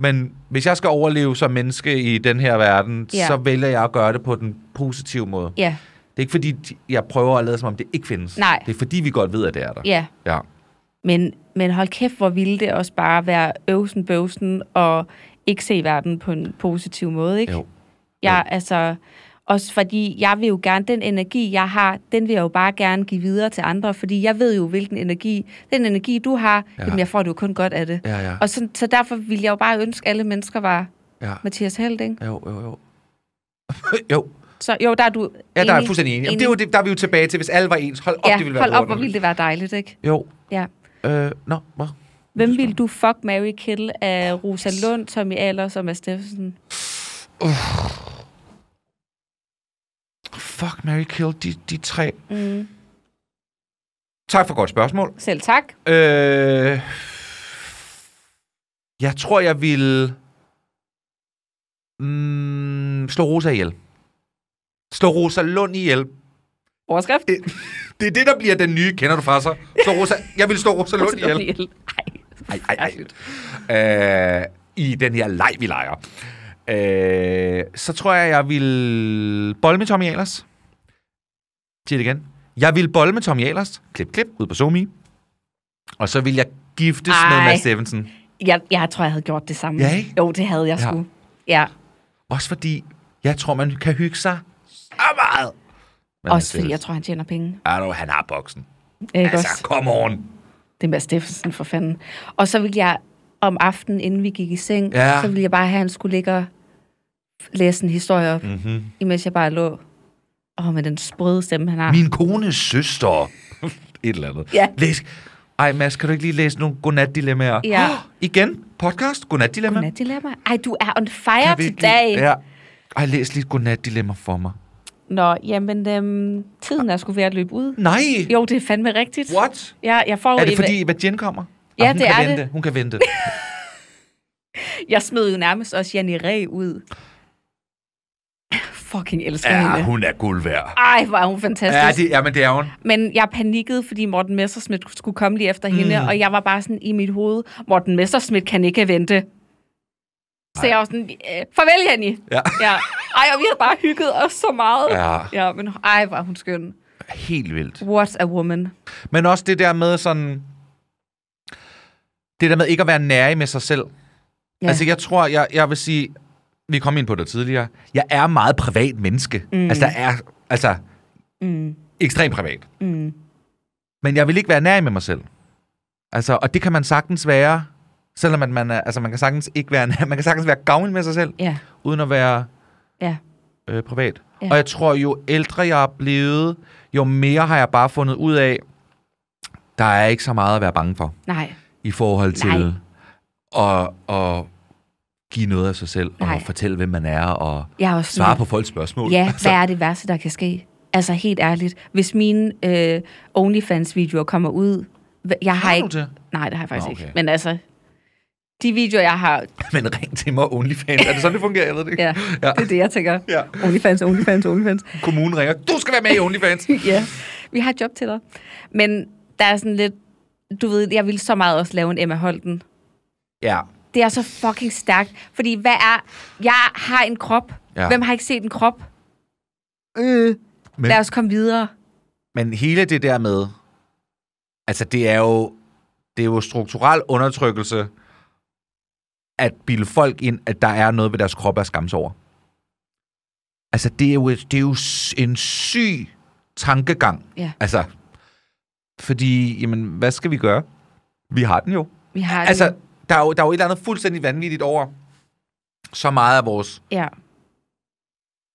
men hvis jeg skal overleve som menneske i den her verden, ja. så vælger jeg at gøre det på den positive måde. Ja. Det er ikke fordi, jeg prøver at lade som om, det ikke findes. Nej. Det er fordi, vi godt ved, at det er der. Ja. ja. Men, men hold kæft, hvor ville det også bare være øvsen bøvsen og ikke se verden på en positiv måde, ikke? Jo. Jeg, jo. altså, også fordi jeg vil jo gerne, den energi, jeg har, den vil jeg jo bare gerne give videre til andre, fordi jeg ved jo, hvilken energi, den energi, du har, ja. jamen jeg får det jo kun godt af det. Ja, ja. Og så, så derfor vil jeg jo bare ønske, at alle mennesker var ja. Mathias Held, ikke? Jo, jo, jo. (laughs) jo. Så jo, der er du Ja, enig, der er jeg fuldstændig enig. enig. Jamen, det er jo det, der er vi jo tilbage til, hvis alle var ens. Hold op, ja, det ville være hold op, hvor ville det være dejligt, ikke? Jo. Ja. Øh, nå, no, Hvem vil du fuck, Mary kill af Rosa Lund, Tommy Aller og Mads Steffensen? Uh. Fuck, Mary kill, de, de tre. Mm. Tak for godt spørgsmål. Selv tak. Øh, jeg tror, jeg vil mm, slå Rosa ihjel. Slå Rosa Lund ihjel. Overskrift? Det, det er det, der bliver den nye, kender du fra sig. Slå Rosa, jeg vil slå Rosa Lund ihjel. ihjel. Ej ej, ej, ej. Øh, I den her leg, vi leger. Øh, så tror jeg, jeg vil bolle med Tommy Ahlers. Sig det igen. Jeg vil bolle med Tommy Ahlers. Klip, klip, ud på Zomi. Og så vil jeg giftes Ej. med Mads Stevenson. Jeg, jeg tror, jeg havde gjort det samme. Ja, ikke? Jo, det havde jeg ja. sgu. Ja. Også fordi, jeg tror, man kan hygge sig så meget. Men Også fordi, jeg tror, han tjener penge. Arno, han har boksen. Ikke altså, også? come on det er Mads Steffensen for fanden. Og så ville jeg om aftenen, inden vi gik i seng, ja. så ville jeg bare have, at han skulle ligge og læse en historie op, mm-hmm. imens jeg bare lå. Åh, med den sprøde stemme, han har. Min kones søster. (laughs) Et eller andet. Ja. Læs. Ej, Mads, kan du ikke lige læse nogle godnat-dilemmaer? Ja. Oh, igen, podcast, godnat-dilemma. Godnat-dilemma. Ej, du er on fire today. Ja. Ej, læs lige et godnat-dilemma for mig. Nå, jamen, øhm, tiden er sgu ved at løbe ud. Nej! Jo, det er fandme rigtigt. What? Ja, jeg får er det, fordi hvad Jen kommer? Ja, ah, det er vente. det. Hun kan vente. (laughs) jeg smed jo nærmest også Janne Ræ ud. fucking elsker ja, hende. hun er guld værd. Ej, hvor er hun fantastisk. Ja, det, ja, men det er hun. Men jeg panikkede, fordi Morten Messersmith skulle komme lige efter mm. hende, og jeg var bare sådan i mit hoved, Morten Messersmith kan ikke vente. Så Ej. jeg var sådan, øh, farvel, Jenny. Ja. ja. (laughs) Ej, og vi har bare hygget os så meget. Ja. ja men ej, var hun skøn. Helt vildt. What a woman. Men også det der med sådan... Det der med ikke at være nærig med sig selv. Ja. Altså, jeg tror, jeg, jeg vil sige... Vi kom ind på det tidligere. Jeg er meget privat menneske. Mm. Altså, der er... Altså, mm. ekstremt privat. Mm. Men jeg vil ikke være nær med mig selv. Altså, og det kan man sagtens være, selvom at man, er, altså, man kan sagtens ikke være man kan sagtens være gavmild med sig selv, ja. uden at være ja. øh, privat. Ja. Og jeg tror, jo ældre jeg er blevet, jo mere har jeg bare fundet ud af, der er ikke så meget at være bange for. Nej. I forhold til Nej. at, at give noget af sig selv, Nej. og fortælle, hvem man er, og jeg er også svare med. på folks spørgsmål. Ja, altså. (laughs) hvad er det værste, der kan ske? Altså helt ærligt, hvis mine øh, OnlyFans-videoer kommer ud, jeg har, har ikke... Det? Nej, det har jeg faktisk okay. ikke. Men altså, de videoer, jeg har... Men ring til mig OnlyFans. Er det sådan, det fungerer? Jeg ved det ikke. Ja, ja. det er det, jeg tænker. Ja. OnlyFans, OnlyFans, OnlyFans. Kommunen ringer. Du skal være med i OnlyFans. (laughs) ja, vi har et job til dig. Men der er sådan lidt... Du ved, jeg ville så meget også lave en Emma Holden. Ja. Det er så fucking stærkt. Fordi hvad er... Jeg har en krop. Ja. Hvem har ikke set en krop? Øh. Men, Lad os komme videre. Men hele det der med... Altså, det er jo... Det er jo strukturel undertrykkelse at bilde folk ind, at der er noget ved deres krop at skamme sig over. Altså, det er jo, det er jo en syg tankegang. Ja. Altså, fordi, jamen, hvad skal vi gøre? Vi har den jo. Vi har den. Altså, der er jo, der er jo et eller andet fuldstændig vanvittigt over, så meget af vores ja.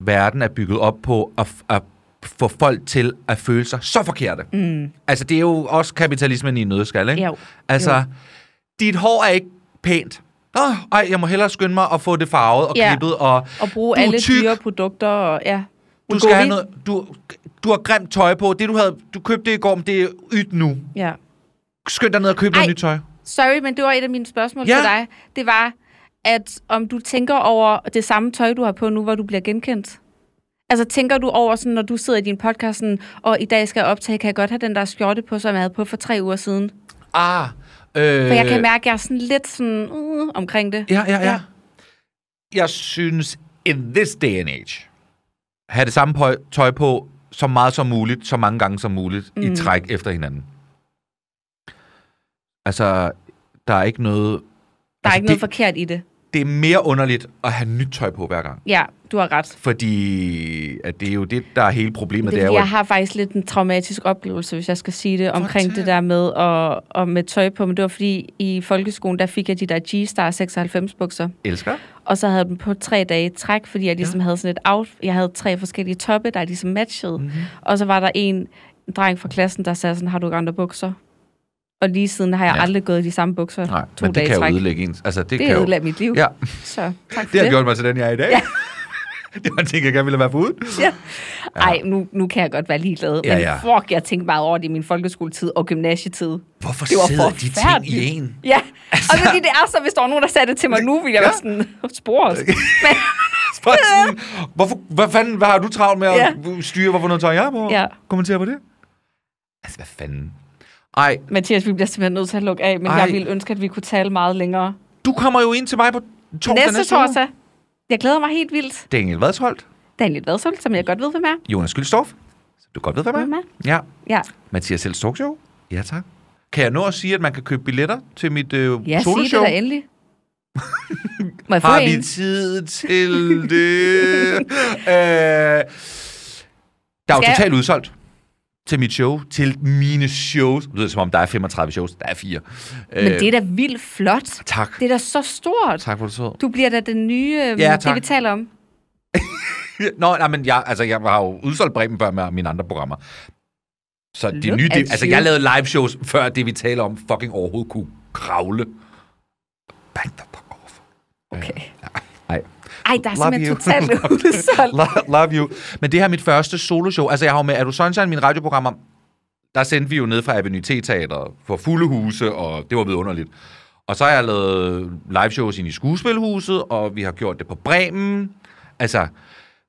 verden er bygget op på at, at få folk til at føle sig så forkerte. Mm. Altså, det er jo også kapitalismen i en nødskal, ikke? Jo. Altså, jo. dit hår er ikke pænt. Nå, ej, jeg må hellere skynde mig at få det farvet og ja. klippet. Og, og bruge alle dyre produkter. Og, ja. Du, skal have noget, du, du har grimt tøj på. Det, du, havde, du købte i går, men det er ydt nu. Ja. Skynd dig ned og køb noget nyt tøj. Sorry, men det var et af mine spørgsmål ja. til dig. Det var, at om du tænker over det samme tøj, du har på nu, hvor du bliver genkendt. Altså tænker du over, sådan, når du sidder i din podcast, sådan, og i dag skal jeg optage, kan jeg godt have den der skjorte på, som jeg havde på for tre uger siden? Ah, Øh, For jeg kan øh. mærke, at jeg er sådan lidt sådan, uh, omkring det. Ja, ja, ja, Jeg synes, in this day and age, have det samme tøj på så meget som muligt, så mange gange som muligt, mm. i træk efter hinanden. Altså, der er ikke noget... Der er altså, ikke noget det, forkert i det det er mere underligt at have nyt tøj på hver gang. Ja, du har ret. Fordi at det er jo det, der er hele problemet. Det, det er jo, jeg har faktisk lidt en traumatisk oplevelse, hvis jeg skal sige det, omkring det der med at, og med tøj på. Men det var fordi, i folkeskolen, der fik jeg de der G-Star 96 bukser. Elsker. Og så havde jeg dem på tre dage træk, fordi jeg ligesom ja. havde sådan et out, jeg havde tre forskellige toppe, der ligesom matchede. Mm-hmm. Og så var der en dreng fra klassen, der sagde sådan, har du ikke andre bukser? og lige siden har jeg ja. aldrig gået i de samme bukser Nej, to men det dage kan træk. jo ødelægge ens. Altså, det, det kan ødelægge mit liv. Ja. Så tak (laughs) for det. Det har gjort mig til den, jeg er i dag. Ja. (laughs) det var en ting, jeg gerne ville være foruden. Ja. Ej, nu, nu kan jeg godt være ligeglad. Ja, ja. Men fuck, jeg tænkte meget over det i min folkeskoletid og gymnasietid. Hvorfor det var sidder de ting i en? Ja, (laughs) altså... og fordi det er så, hvis der var nogen, der sagde det til mig nu, ville jeg ja. være sådan, spores. Men... sådan, hvorfor, hvad, fanden, hvad har du travlt med at ja. styre, hvorfor noget tøj jeg på? Ja. Kommentere på det. Altså, hvad fanden? Ej. Mathias, vi bliver simpelthen nødt til at lukke af, men Ej. jeg ville ønske, at vi kunne tale meget længere. Du kommer jo ind til mig på torsdag næste, næste torsdag. Jeg glæder mig helt vildt. Daniel Vadsholt. Daniel Vadsholt, som jeg godt ved, hvem er. Jonas Gyldstorff. Du godt ved, hvem er. Hvem er? Ja. ja. Mathias Helstrup Show. Ja, tak. Kan jeg nå at sige, at man kan købe billetter til mit øh, ja, soloshow? Ja, sig det da endelig. Må jeg Har vi tid til det? Æh, (laughs) øh, der er jo totalt udsolgt til mit show, til mine shows. Det lyder som om, der er 35 shows, der er fire. Men det er øh, da vildt flot. Tak. Det er da så stort. Tak for det så. Du bliver da den nye, ja, øh, det tak. vi taler om. (laughs) Nå, nej, men jeg, altså, jeg har jo udsolgt Bremen før med mine andre programmer. Så de nye, de, altså jeg lavede live shows før det, vi taler om, fucking overhovedet kunne kravle. Back the fuck off. Okay. Øh, ej, der er love simpelthen you. totalt (laughs) udsolgt. love, love you. Men det her er mit første soloshow. Altså, jeg har jo med Er du Sunshine, min radioprogrammer, der sendte vi jo ned fra Avenue T-teater for fulde huse, og det var vidunderligt. Og så har jeg lavet live shows ind i skuespilhuset, og vi har gjort det på Bremen. Altså,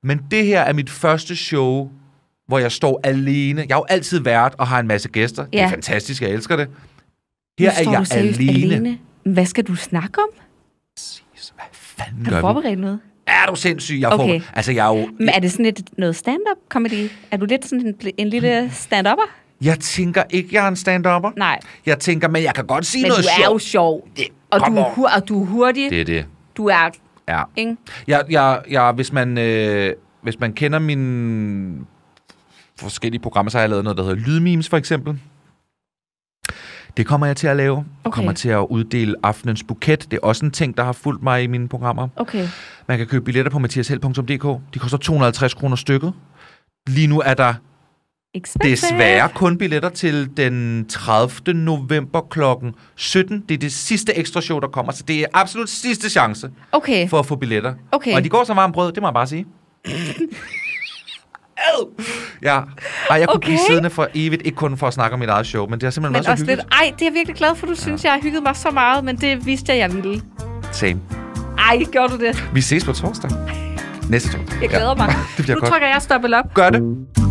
men det her er mit første show, hvor jeg står alene. Jeg har jo altid været og har en masse gæster. Ja. Det er fantastisk, jeg elsker det. Her er jeg alene. alene. Hvad skal du snakke om? Præcis. Hvad fanden Har du forberedt noget? er du sindssyg? Jeg okay. får, altså, jeg er jo... Men er det sådan lidt noget stand-up comedy? Er du lidt sådan en, en lille stand-upper? Jeg tænker ikke, jeg er en stand-upper. Nej. Jeg tænker, men jeg kan godt sige men noget sjovt. Men du er jo sjov. Det, og, du, hu- og du er hurtig. Det er det. Du er... Ja. Ikke? Jeg, jeg, jeg, hvis, man, øh, hvis man kender min forskellige programmer, så har jeg lavet noget, der hedder Lydmemes, for eksempel. Det kommer jeg til at lave. Okay. kommer til at uddele aftenens buket. Det er også en ting, der har fulgt mig i mine programmer. Okay. Man kan købe billetter på mathiashel.dk. De koster 250 kroner stykket. Lige nu er der Expensive. Desværre kun billetter til den 30. november kl. 17. Det er det sidste ekstra show, der kommer, så det er absolut sidste chance okay. for at få billetter. Okay. Og de går så varmt brød, det må jeg bare sige. (laughs) ad. (laughs) Ja, Ej, jeg kunne okay. blive siddende for evigt, ikke kun for at snakke om mit eget show, men det er simpelthen men også, også hyggeligt. lidt, Ej, det er jeg virkelig glad for, du ja. synes, jeg har hygget mig så meget, men det vidste jeg, jeg ville. Same. Ej, gør du det? Vi ses på torsdag. Næste torsdag. Jeg glæder ja. mig. (laughs) det bliver nu godt. trykker jeg stoppet op. Gør det.